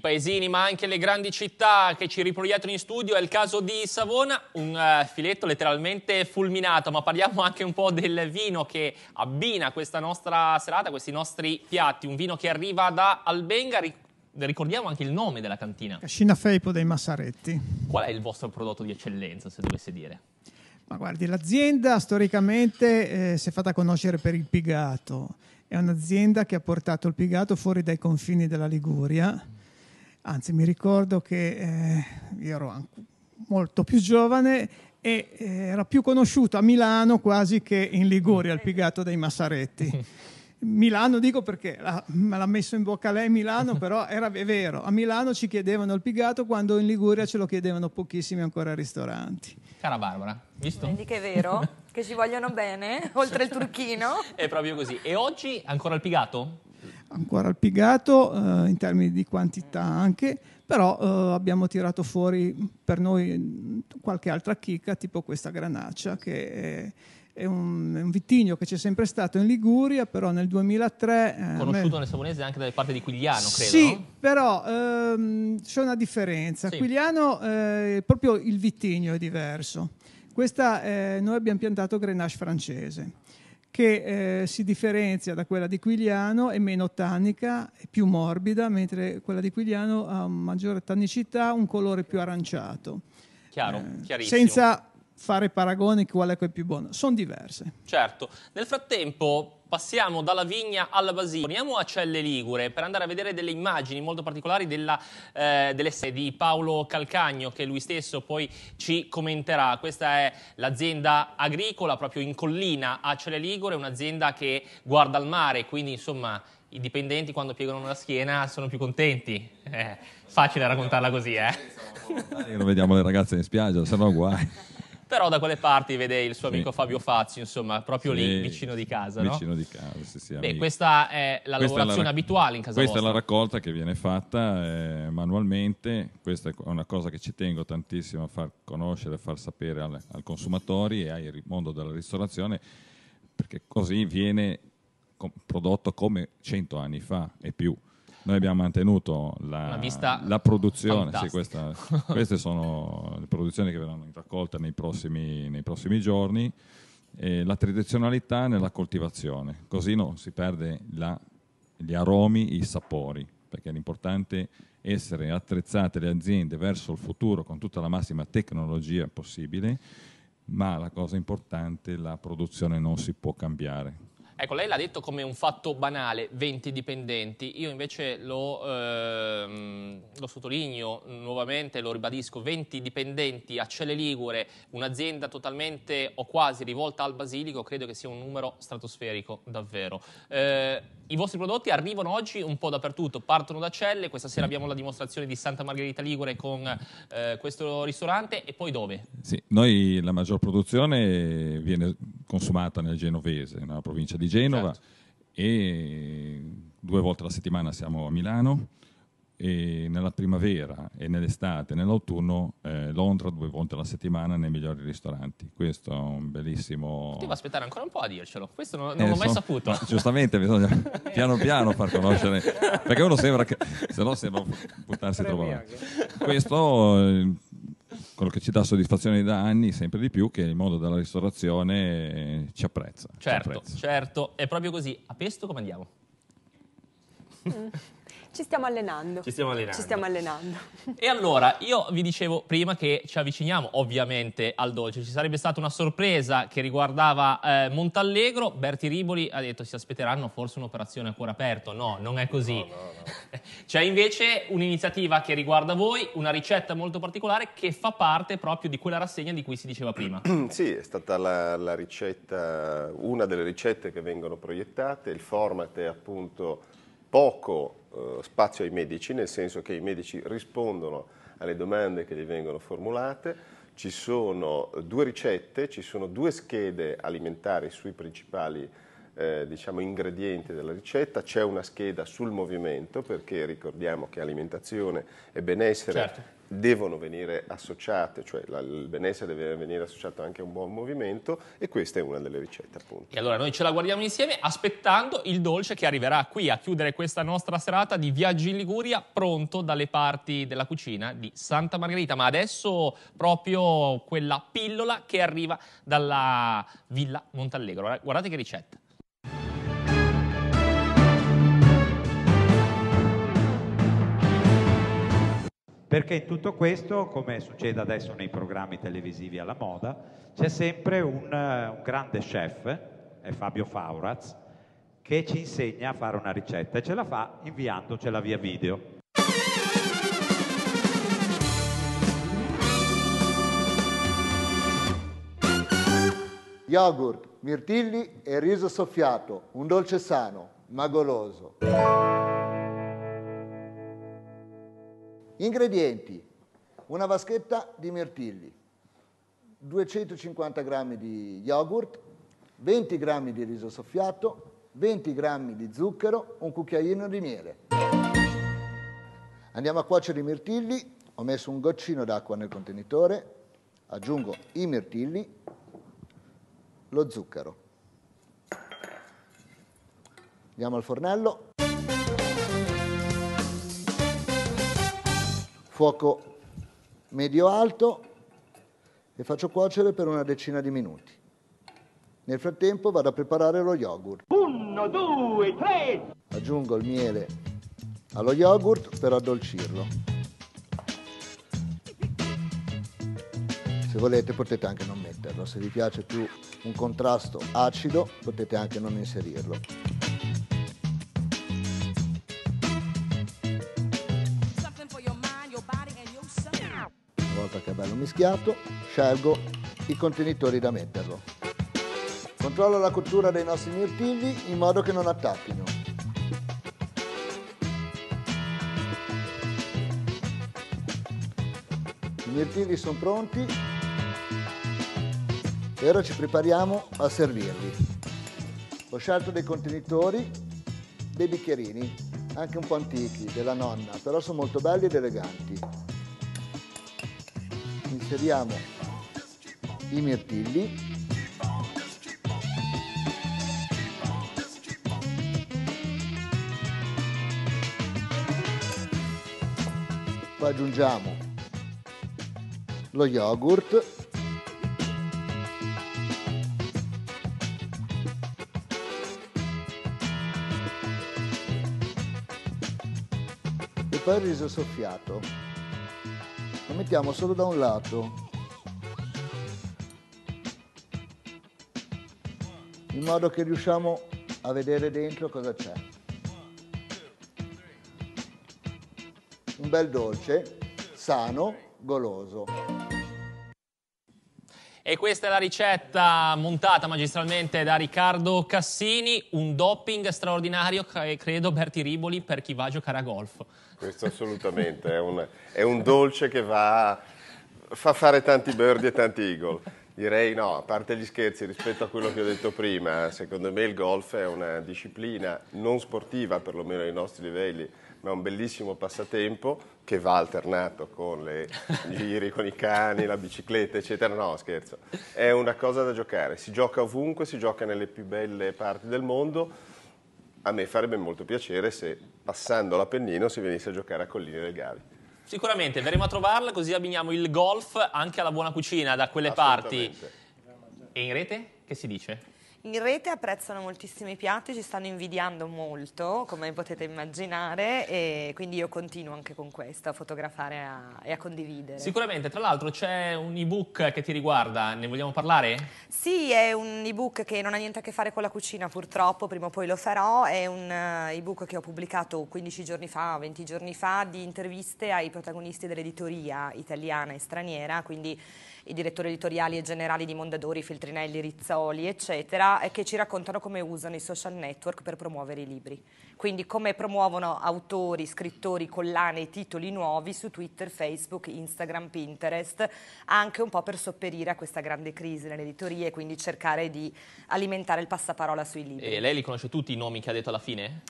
paesini ma anche le grandi città che ci riproiettano in studio, è il caso di Savona, un eh, filetto letteralmente fulminato, ma parliamo anche un po' del vino che abbina questa nostra serata, questi nostri piatti, un vino che arriva da Albenga, ricordiamo anche il nome della cantina. Cascina Feipo dei Massaretti. Qual è il vostro prodotto di eccellenza, se dovesse dire? Ma guardi, l'azienda storicamente eh, si è fatta conoscere per il pigato. È un'azienda che ha portato il pigato fuori dai confini della Liguria Anzi, mi ricordo che eh, io ero molto più giovane e eh, era più conosciuto a Milano quasi che in Liguria, al Pigato dei Massaretti. Milano dico perché la, me l'ha messo in bocca lei Milano, però era è vero, a Milano ci chiedevano il pigato quando in Liguria ce lo chiedevano pochissimi ancora ristoranti. Cara Barbara, visto? Vedi che è vero, che ci vogliono bene, oltre il turchino. È proprio così. E oggi ancora il pigato? ancora alpigato eh, in termini di quantità anche, però eh, abbiamo tirato fuori per noi qualche altra chicca, tipo questa granaccia che è, è, un, è un, vitigno che c'è sempre stato in Liguria, però nel 2003... Eh, Conosciuto nel Savonese anche dalle parti di Quigliano, credo. Sì, però ehm, c'è una differenza. Sì. Quigliano, eh, proprio il vitigno è diverso. Questa, noi abbiamo piantato Grenache francese che eh, si differenzia da quella di Quigliano, è meno tannica, è più morbida, mentre quella di Quigliano ha maggiore tannicità, un colore più aranciato. Chiaro, eh, senza fare paragoni qual è quel più buono, sono diverse. Certo, nel frattempo Passiamo dalla vigna alla Basile, torniamo a Celle Ligure per andare a vedere delle immagini molto particolari della, eh, delle sedi di Paolo Calcagno che lui stesso poi ci commenterà. Questa è l'azienda agricola proprio in collina a Celle Ligure, un'azienda che guarda al mare, quindi insomma i dipendenti quando piegano la schiena sono più contenti. Eh, facile raccontarla così, eh? non vediamo le ragazze in spiaggia, sennò guai però da quelle parti vede il suo amico sì. Fabio Fazio, insomma, proprio sì. lì, vicino di casa. Vicino no? di casa, sì, sì. Beh, questa è la questa lavorazione è la abituale in casa Questa vostra. è la raccolta che viene fatta eh, manualmente, questa è una cosa che ci tengo tantissimo a far conoscere, a far sapere al, al consumatore e al mondo della ristorazione, perché così viene prodotto come 100 anni fa e più noi abbiamo mantenuto la, la produzione, sì, questa, queste sono le produzioni che verranno raccolte nei prossimi, nei prossimi giorni, eh, la tradizionalità nella coltivazione, così non si perde la, gli aromi, i sapori, perché l'importante è essere attrezzate le aziende verso il futuro con tutta la massima tecnologia possibile, ma la cosa importante, è la produzione non si può cambiare, Ecco, lei l'ha detto come un fatto banale, 20 dipendenti, io invece lo, ehm, lo sottolineo nuovamente, lo ribadisco, 20 dipendenti a Celle Ligure, un'azienda totalmente o quasi rivolta al basilico, credo che sia un numero stratosferico davvero. Eh, I vostri prodotti arrivano oggi un po' dappertutto, partono da Celle, questa sera abbiamo la dimostrazione di Santa Margherita Ligure con eh, questo ristorante e poi dove? Sì, noi la maggior produzione viene consumata nel genovese, nella provincia di Genova certo. e due volte alla settimana siamo a Milano e nella primavera e nell'estate e nell'autunno eh, Londra due volte alla settimana nei migliori ristoranti. Questo è un bellissimo... Ti Devo aspettare ancora un po' a dircelo, questo non, non eh, l'ho so, mai saputo. giustamente bisogna piano piano far conoscere, perché uno sembra che, se no sembra buttarsi troppo. Questo... Eh, quello che ci dà soddisfazione da anni sempre di più che il mondo della ristorazione eh, ci apprezza. Certo, ci apprezza. certo, è proprio così. A pesto come andiamo? Mm. Ci stiamo allenando. Ci stiamo allenando. Ci stiamo allenando. E allora, io vi dicevo prima che ci avviciniamo ovviamente al dolce. Ci sarebbe stata una sorpresa che riguardava eh, Montallegro. Berti Riboli ha detto si aspetteranno forse un'operazione a cuore aperto. No, non è così. No, no, no. C'è invece un'iniziativa che riguarda voi, una ricetta molto particolare che fa parte proprio di quella rassegna di cui si diceva prima. sì, è stata la, la ricetta, una delle ricette che vengono proiettate. Il format è appunto poco eh, spazio ai medici, nel senso che i medici rispondono alle domande che gli vengono formulate, ci sono due ricette, ci sono due schede alimentari sui principali eh, diciamo, ingredienti della ricetta, c'è una scheda sul movimento perché ricordiamo che alimentazione e benessere certo devono venire associate, cioè la, il benessere deve venire associato anche a un buon movimento e questa è una delle ricette appunto. E allora noi ce la guardiamo insieme aspettando il dolce che arriverà qui a chiudere questa nostra serata di viaggi in Liguria pronto dalle parti della cucina di Santa Margherita, ma adesso proprio quella pillola che arriva dalla Villa Montallegro. Guardate che ricetta. Perché in tutto questo, come succede adesso nei programmi televisivi alla moda, c'è sempre un, eh, un grande chef, è Fabio Fauraz, che ci insegna a fare una ricetta e ce la fa inviandocela via video. Yogurt, mirtilli e riso soffiato, un dolce sano, ma goloso. Ingredienti. Una vaschetta di mirtilli, 250 g di yogurt, 20 g di riso soffiato, 20 g di zucchero, un cucchiaino di miele. Andiamo a cuocere i mirtilli, ho messo un goccino d'acqua nel contenitore, aggiungo i mirtilli, lo zucchero. Andiamo al fornello, fuoco medio-alto e faccio cuocere per una decina di minuti. Nel frattempo vado a preparare lo yogurt. Uno, due, tre! Aggiungo il miele allo yogurt per addolcirlo. Se volete potete anche non metterlo, se vi piace più un contrasto acido potete anche non inserirlo. mischiato, scelgo i contenitori da metterlo. Controllo la cottura dei nostri mirtilli in modo che non attacchino. I mirtilli sono pronti e ora ci prepariamo a servirli. Ho scelto dei contenitori, dei bicchierini, anche un po' antichi, della nonna, però sono molto belli ed eleganti inseriamo i mirtilli poi aggiungiamo lo yogurt e poi il riso soffiato mettiamo solo da un lato in modo che riusciamo a vedere dentro cosa c'è un bel dolce sano goloso e questa è la ricetta montata magistralmente da Riccardo Cassini, un doping straordinario, credo, Berti Riboli, per chi va a giocare a golf. Questo assolutamente, è, un, è un dolce che va, fa fare tanti birdie e tanti eagle. Direi no, a parte gli scherzi, rispetto a quello che ho detto prima, secondo me il golf è una disciplina non sportiva, perlomeno ai nostri livelli, ma è un bellissimo passatempo che va alternato con le giri, con i cani, la bicicletta, eccetera. No, scherzo. È una cosa da giocare. Si gioca ovunque, si gioca nelle più belle parti del mondo. A me farebbe molto piacere se passando l'Appennino si venisse a giocare a Colline del Gavi. Sicuramente, verremo a trovarla così abbiniamo il golf anche alla buona cucina da quelle parti. E in rete? Che si dice? In rete apprezzano moltissimi piatti, ci stanno invidiando molto, come potete immaginare, e quindi io continuo anche con questo a fotografare a, e a condividere. Sicuramente, tra l'altro c'è un ebook che ti riguarda, ne vogliamo parlare? Sì, è un ebook che non ha niente a che fare con la cucina purtroppo, prima o poi lo farò, è un eh, ebook che ho pubblicato 15 giorni fa, 20 giorni fa, di interviste ai protagonisti dell'editoria italiana e straniera, quindi i direttori editoriali e generali di Mondadori, Feltrinelli, Rizzoli, eccetera, che ci raccontano come usano i social network per promuovere i libri. Quindi come promuovono autori, scrittori, collane e titoli nuovi su Twitter, Facebook, Instagram, Pinterest, anche un po' per sopperire a questa grande crisi nelle editorie e quindi cercare di alimentare il passaparola sui libri. E lei li conosce tutti i nomi che ha detto alla fine?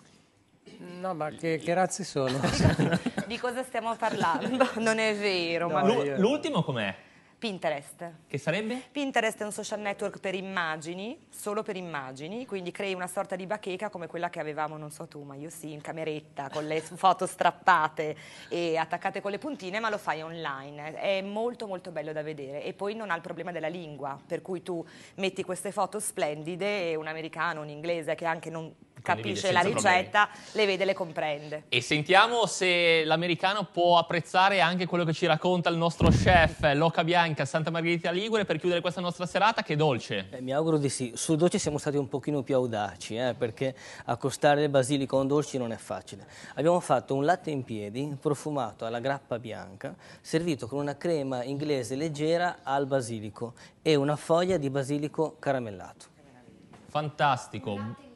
No, ma che, che razzi sono? di cosa stiamo parlando? Non è vero. No, L'ultimo com'è? Pinterest. Che sarebbe? Pinterest è un social network per immagini, solo per immagini, quindi crei una sorta di bacheca come quella che avevamo, non so tu, ma io sì, in cameretta, con le foto strappate e attaccate con le puntine, ma lo fai online. È molto molto bello da vedere e poi non ha il problema della lingua, per cui tu metti queste foto splendide e un americano, un inglese che anche non capisce la ricetta, problemi. le vede, le comprende. E sentiamo se l'americano può apprezzare anche quello che ci racconta il nostro chef Loca Bianca Santa Margherita Ligure per chiudere questa nostra serata, che dolce. Beh, mi auguro di sì, sul dolce siamo stati un pochino più audaci, eh, perché accostare il basilico a un dolce non è facile. Abbiamo fatto un latte in piedi, profumato alla grappa bianca, servito con una crema inglese leggera al basilico e una foglia di basilico caramellato. Fantastico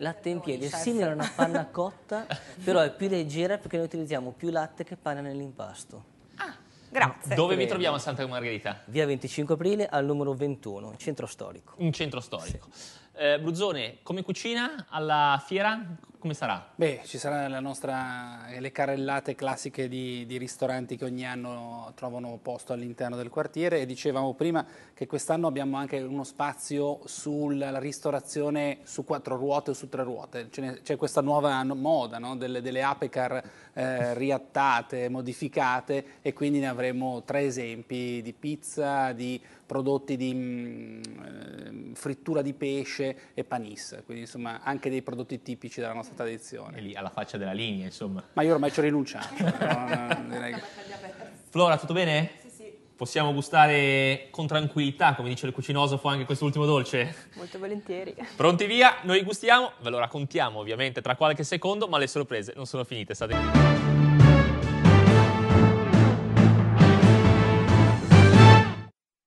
latte in ecco, piedi è cioè, simile a una panna cotta, però è più leggera perché noi utilizziamo più latte che panna nell'impasto. Ah, grazie. Dove vi troviamo a Santa Margherita? Via 25 aprile al numero 21, centro storico. Un centro storico. Sì. Eh, Bruzzone, come cucina alla fiera? Come sarà? Beh, ci saranno eh, le carrellate classiche di, di, ristoranti che ogni anno trovano posto all'interno del quartiere e dicevamo prima che quest'anno abbiamo anche uno spazio sulla ristorazione su quattro ruote o su tre ruote. C'è questa nuova moda no? delle, delle apecar eh, riattate, modificate e quindi ne avremo tre esempi di pizza, di prodotti di eh, frittura di pesce e panissa, quindi insomma anche dei prodotti tipici della nostra tradizione. E lì alla faccia della linea, insomma. Ma io ormai ci ho rinunciato. no, che... Flora, tutto bene? Sì, sì. Possiamo gustare con tranquillità, come dice il cucinosofo, anche quest'ultimo dolce? Molto volentieri. Pronti via, noi gustiamo, ve lo raccontiamo ovviamente tra qualche secondo, ma le sorprese non sono finite, state qui.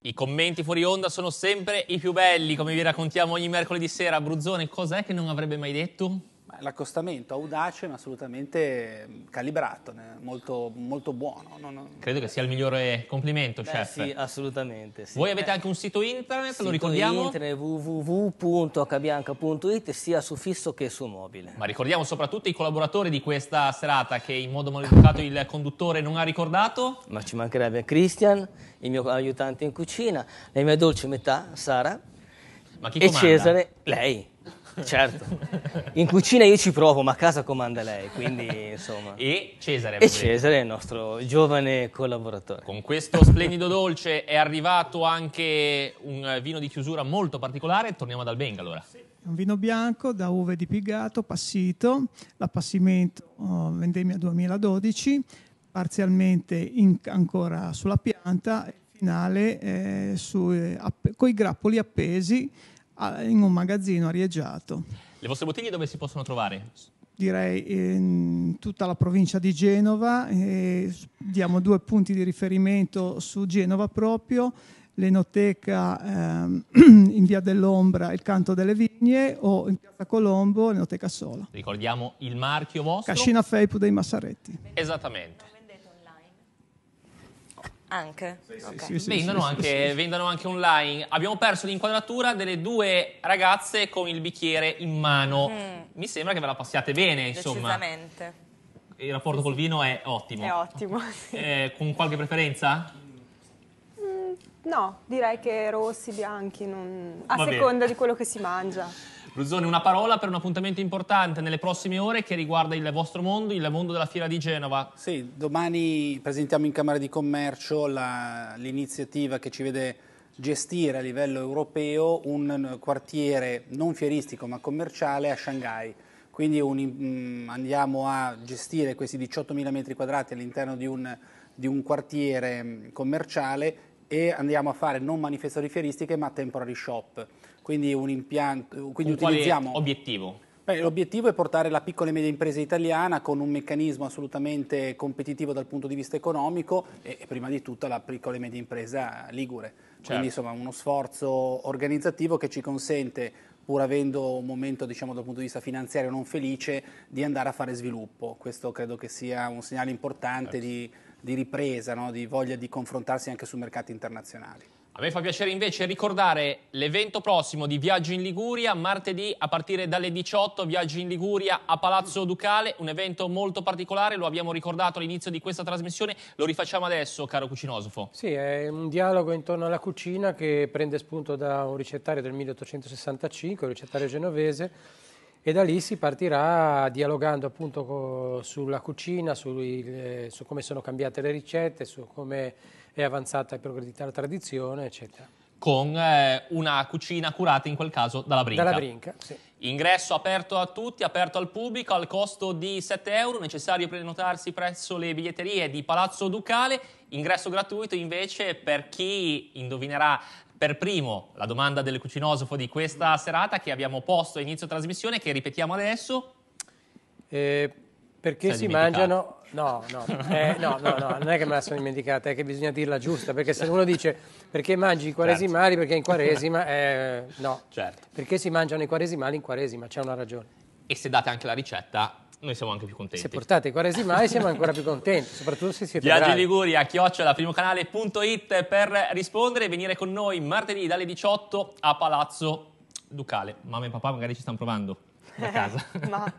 I commenti fuori onda sono sempre i più belli, come vi raccontiamo ogni mercoledì sera. Bruzzone, cos'è che non avrebbe mai detto? L'accostamento audace ma assolutamente mm, calibrato, molto, molto buono. Non, non... Credo che sia il migliore complimento, Beh, chef. Sì, assolutamente. Sì. Voi avete anche un sito internet, sito lo ricordiamo? internet www.hbianca.it sia su fisso che su mobile. Ma ricordiamo soprattutto i collaboratori di questa serata che in modo maleducato il conduttore non ha ricordato. Ma ci mancherebbe Christian, il mio aiutante in cucina, la mia dolce metà, Sara. Ma chi e comanda? Cesare, lei. Certo. In cucina io ci provo, ma a casa comanda lei, quindi insomma. E Cesare. E Cesare il nostro giovane collaboratore. Con questo splendido dolce è arrivato anche un vino di chiusura molto particolare, torniamo ad Albenga allora. Sì. Un vino bianco da uve di Pigato, passito, l'appassimento oh, vendemmia 2012, parzialmente in, ancora sulla pianta, finale eh, su, eh, con i grappoli appesi in un magazzino arieggiato. Le vostre bottiglie dove si possono trovare? Direi in tutta la provincia di Genova, diamo due punti di riferimento su Genova proprio, l'enoteca ehm, in via dell'Ombra, il canto delle vigne o in piazza Colombo, l'enoteca sola. Ricordiamo il marchio vostro? Cascina Feipu dei Massaretti. Esattamente. Anche? Sì, okay. sì, vendono, anche vendono anche online. Abbiamo perso l'inquadratura delle due ragazze con il bicchiere in mano. Mm. Mi sembra che ve la passiate bene, insomma. Decisamente. Il rapporto col vino è ottimo. È ottimo, eh, Con qualche preferenza? Mm, no, direi che rossi, bianchi, non... a Va seconda bene. di quello che si mangia. Ruzzoni, una parola per un appuntamento importante nelle prossime ore che riguarda il vostro mondo, il mondo della Fiera di Genova. Sì, domani presentiamo in Camera di Commercio l'iniziativa che ci vede gestire a livello europeo un quartiere non fieristico ma commerciale a Shanghai. Quindi un, mm, andiamo a gestire questi 18.000 metri quadrati all'interno di, di un quartiere mm, commerciale e andiamo a fare non manifestazioni fieristiche ma temporary shop quindi un impianto... Quindi con utilizziamo... obiettivo? L'obiettivo è portare la piccola e media impresa italiana con un meccanismo assolutamente competitivo dal punto di vista economico e, e prima di tutto la piccola e media impresa ligure. Certo. Quindi insomma uno sforzo organizzativo che ci consente pur avendo un momento diciamo, dal punto di vista finanziario non felice, di andare a fare sviluppo. Questo credo che sia un segnale importante certo. di, di, ripresa, no? di voglia di confrontarsi anche su mercati internazionali. A me fa piacere invece ricordare l'evento prossimo di Viaggio in Liguria, martedì a partire dalle 18, Viaggio in Liguria a Palazzo Ducale, un evento molto particolare, lo abbiamo ricordato all'inizio di questa trasmissione, lo rifacciamo adesso, caro cucinosofo. Sì, è un dialogo intorno alla cucina che prende spunto da un ricettario del 1865, un ricettario genovese, e da lì si partirà dialogando appunto sulla cucina, su, eh, su come sono cambiate le ricette, su come è avanzata e progredita la tradizione, eccetera. Con eh, una cucina curata in quel caso dalla Brinca. Dalla Brinca, sì. Ingresso aperto a tutti, aperto al pubblico, al costo di 7 euro, necessario prenotarsi presso le biglietterie di Palazzo Ducale, ingresso gratuito invece per chi indovinerà per primo la domanda del cucinosofo di questa serata che abbiamo posto a inizio trasmissione, che ripetiamo adesso. Eh, perché si mangiano No no, eh, no, no, no, non è che me la sono dimenticata, è che bisogna dirla giusta, perché se uno dice perché mangi i quaresimali, perché in quaresima, certo. eh, no, certo. perché si mangiano i quaresimali in quaresima, c'è una ragione. E se date anche la ricetta, noi siamo anche più contenti. Se portate i quaresimali siamo ancora più contenti, soprattutto se siete Viaggi bravi. Liguria, chiocciola, primocanale.it per rispondere e venire con noi martedì dalle 18 a Palazzo Ducale. Mamma e papà magari ci stanno provando da casa. ma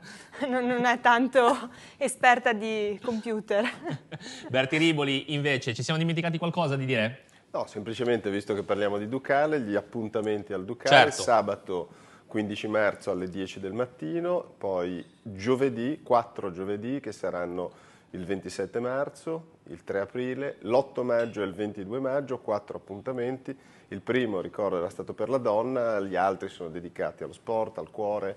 non è tanto esperta di computer. Berti Riboli, invece, ci siamo dimenticati qualcosa di dire? No, semplicemente, visto che parliamo di Ducale, gli appuntamenti al Ducale, certo. sabato 15 marzo alle 10 del mattino, poi giovedì, 4 giovedì, che saranno il 27 marzo, il 3 aprile, l'8 maggio e il 22 maggio, quattro appuntamenti. Il primo, ricordo, era stato per la donna, gli altri sono dedicati allo sport, al cuore,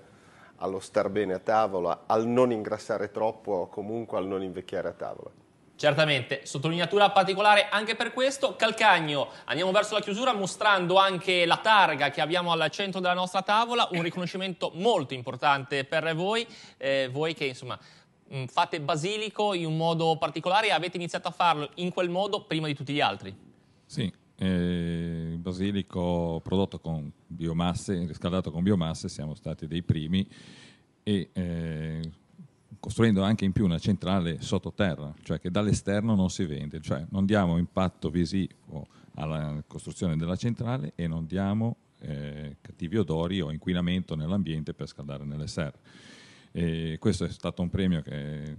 allo star bene a tavola, al non ingrassare troppo o comunque al non invecchiare a tavola. Certamente, sottolineatura particolare anche per questo. Calcagno, andiamo verso la chiusura mostrando anche la targa che abbiamo al centro della nostra tavola, un riconoscimento molto importante per voi, eh, voi che insomma mm, fate basilico in un modo particolare e avete iniziato a farlo in quel modo prima di tutti gli altri. Sì, il eh, basilico prodotto con biomasse, riscaldato con biomasse, siamo stati dei primi e eh, costruendo anche in più una centrale sottoterra, cioè che dall'esterno non si vende, cioè non diamo impatto visivo alla costruzione della centrale e non diamo eh, cattivi odori o inquinamento nell'ambiente per scaldare nelle serre. E questo è stato un premio che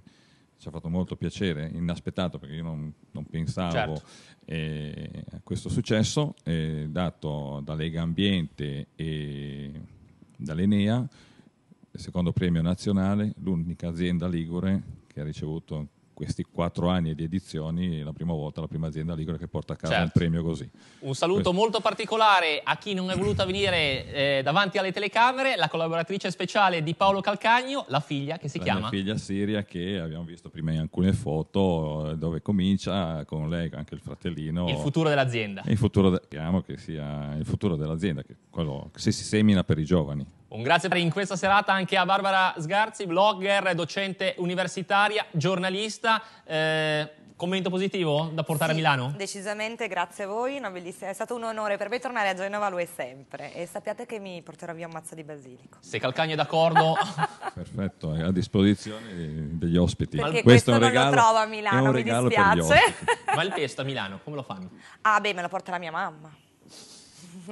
ci ha fatto molto piacere, inaspettato perché io non, non pensavo certo. eh, a questo successo, eh, dato da Lega Ambiente e dall'Enea, secondo premio nazionale, l'unica azienda ligure che ha ricevuto questi quattro anni di edizioni la prima volta, la prima azienda licola che porta a casa certo. un premio così. Un saluto Questo. molto particolare a chi non è voluta venire eh, davanti alle telecamere, la collaboratrice speciale di Paolo Calcagno, la figlia che si la chiama. La figlia Siria che abbiamo visto prima in alcune foto eh, dove comincia con lei, anche il fratellino. Il futuro dell'azienda. Il futuro, de- che sia il futuro dell'azienda, che quello, se si semina per i giovani. Un grazie in questa serata anche a Barbara Sgarzi, blogger, docente universitaria, giornalista. Eh, commento positivo da portare sì, a Milano? Decisamente, grazie a voi, è stato un onore per me tornare a Genova, lo è sempre. E sappiate che mi porterò via un mazzo di basilico. Se Calcagno è d'accordo... Perfetto, è a disposizione degli ospiti. Perché questo, questo non regalo, lo trovo a Milano, mi dispiace. Ma il pesto a Milano, come lo fanno? Ah beh, me lo porta la mia mamma.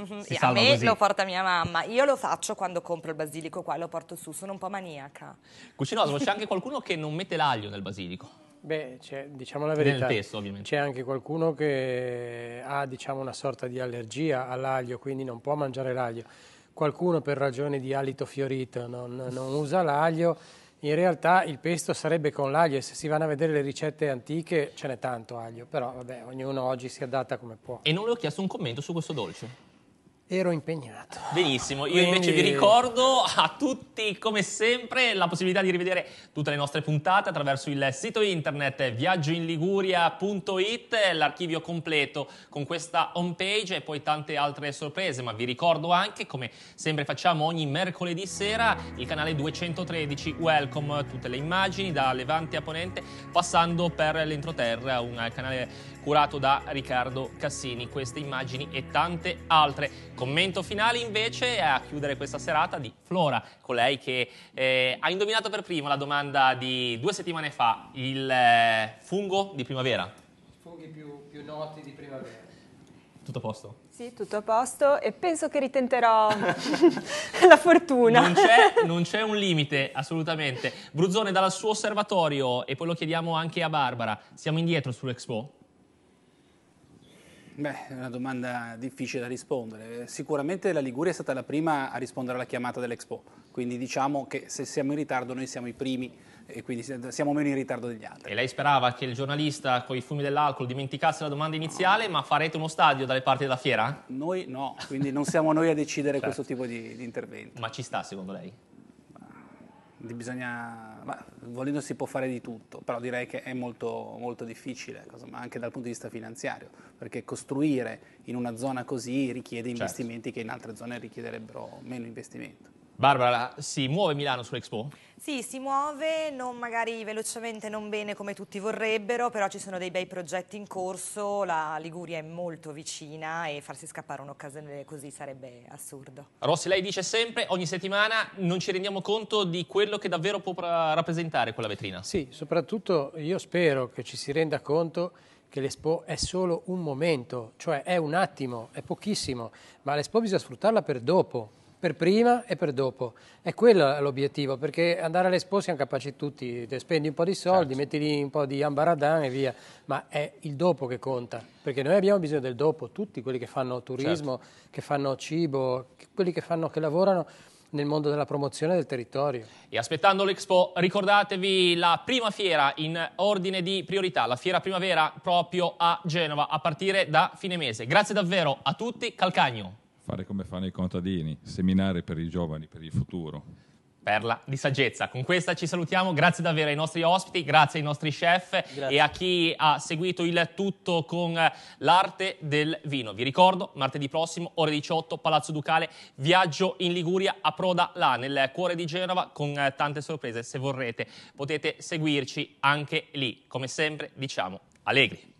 Si a me così. lo porta mia mamma. Io lo faccio quando compro il basilico qua e lo porto su, sono un po' maniaca. Cucinoso, c'è anche qualcuno che non mette l'aglio nel basilico? Beh, diciamo la verità, Nel ovviamente. c'è anche qualcuno che ha diciamo, una sorta di allergia all'aglio, quindi non può mangiare l'aglio. Qualcuno per ragioni di alito fiorito non, non usa l'aglio. In realtà il pesto sarebbe con l'aglio e se si vanno a vedere le ricette antiche ce n'è tanto aglio, però vabbè, ognuno oggi si adatta come può. E non le ho chiesto un commento su questo dolce. Ero impegnato. Benissimo, io Quindi... invece vi ricordo a tutti, come sempre, la possibilità di rivedere tutte le nostre puntate attraverso il sito internet viaggioinliguria.it, l'archivio completo con questa homepage e poi tante altre sorprese, ma vi ricordo anche, come sempre facciamo ogni mercoledì sera, il canale 213 Welcome, tutte le immagini da Levante a Ponente, passando per l'entroterra, un canale curato da Riccardo Cassini. Queste immagini e tante altre. Commento finale invece a chiudere questa serata di Flora, colei che eh, ha indovinato per prima la domanda di due settimane fa, il eh, fungo di primavera. I funghi più, più noti di primavera. Tutto a posto? Sì, tutto a posto e penso che ritenterò la fortuna. Non c'è, non c'è, un limite, assolutamente. Bruzzone, dal suo osservatorio, e poi lo chiediamo anche a Barbara, siamo indietro sull'Expo? Beh, è una domanda difficile da rispondere. Sicuramente la Liguria è stata la prima a rispondere alla chiamata dell'Expo, quindi diciamo che se siamo in ritardo noi siamo i primi e quindi siamo meno in ritardo degli altri. E lei sperava che il giornalista con i fumi dell'alcol dimenticasse la domanda iniziale, no. ma farete uno stadio dalle parti della fiera? Noi no, quindi non siamo noi a decidere certo. questo tipo di, di intervento. Ma ci sta secondo lei? bisogna, ma, volendo si può fare di tutto, però direi che è molto, molto difficile, anche dal punto di vista finanziario, perché costruire in una zona così richiede certo. investimenti certo. che in altre zone richiederebbero meno investimento. Barbara, si muove Milano sull'Expo? Sì, si muove, non magari velocemente, non bene come tutti vorrebbero, però ci sono dei bei progetti in corso, la Liguria è molto vicina e farsi scappare un'occasione così sarebbe assurdo. Rossi, lei dice sempre, ogni settimana non ci rendiamo conto di quello che davvero può rappresentare quella vetrina. Sì, soprattutto io spero che ci si renda conto che l'Expo è solo un momento, cioè è un attimo, è pochissimo, ma l'Expo bisogna sfruttarla per dopo, per prima e per dopo. È quello l'obiettivo, perché andare all'Expo siamo capaci tutti, spendi un po' di soldi, certo. metti lì un po' di ambaradan e via, ma è il dopo che conta, perché noi abbiamo bisogno del dopo, tutti quelli che fanno turismo, certo. che fanno cibo, quelli che, fanno, che lavorano nel mondo della promozione del territorio. E aspettando l'Expo, ricordatevi la prima fiera in ordine di priorità, la fiera primavera proprio a Genova, a partire da fine mese. Grazie davvero a tutti, Calcagno fare come fanno i contadini, seminare per i giovani, per il futuro. Perla di saggezza. Con questa ci salutiamo, grazie davvero ai nostri ospiti, grazie ai nostri chef grazie. e a chi ha seguito il tutto con l'arte del vino. Vi ricordo, martedì prossimo, ore 18, Palazzo Ducale, viaggio in Liguria a Proda là, nel cuore di Genova, con eh, tante sorprese. Se vorrete potete seguirci anche lì. Come sempre diciamo, allegri.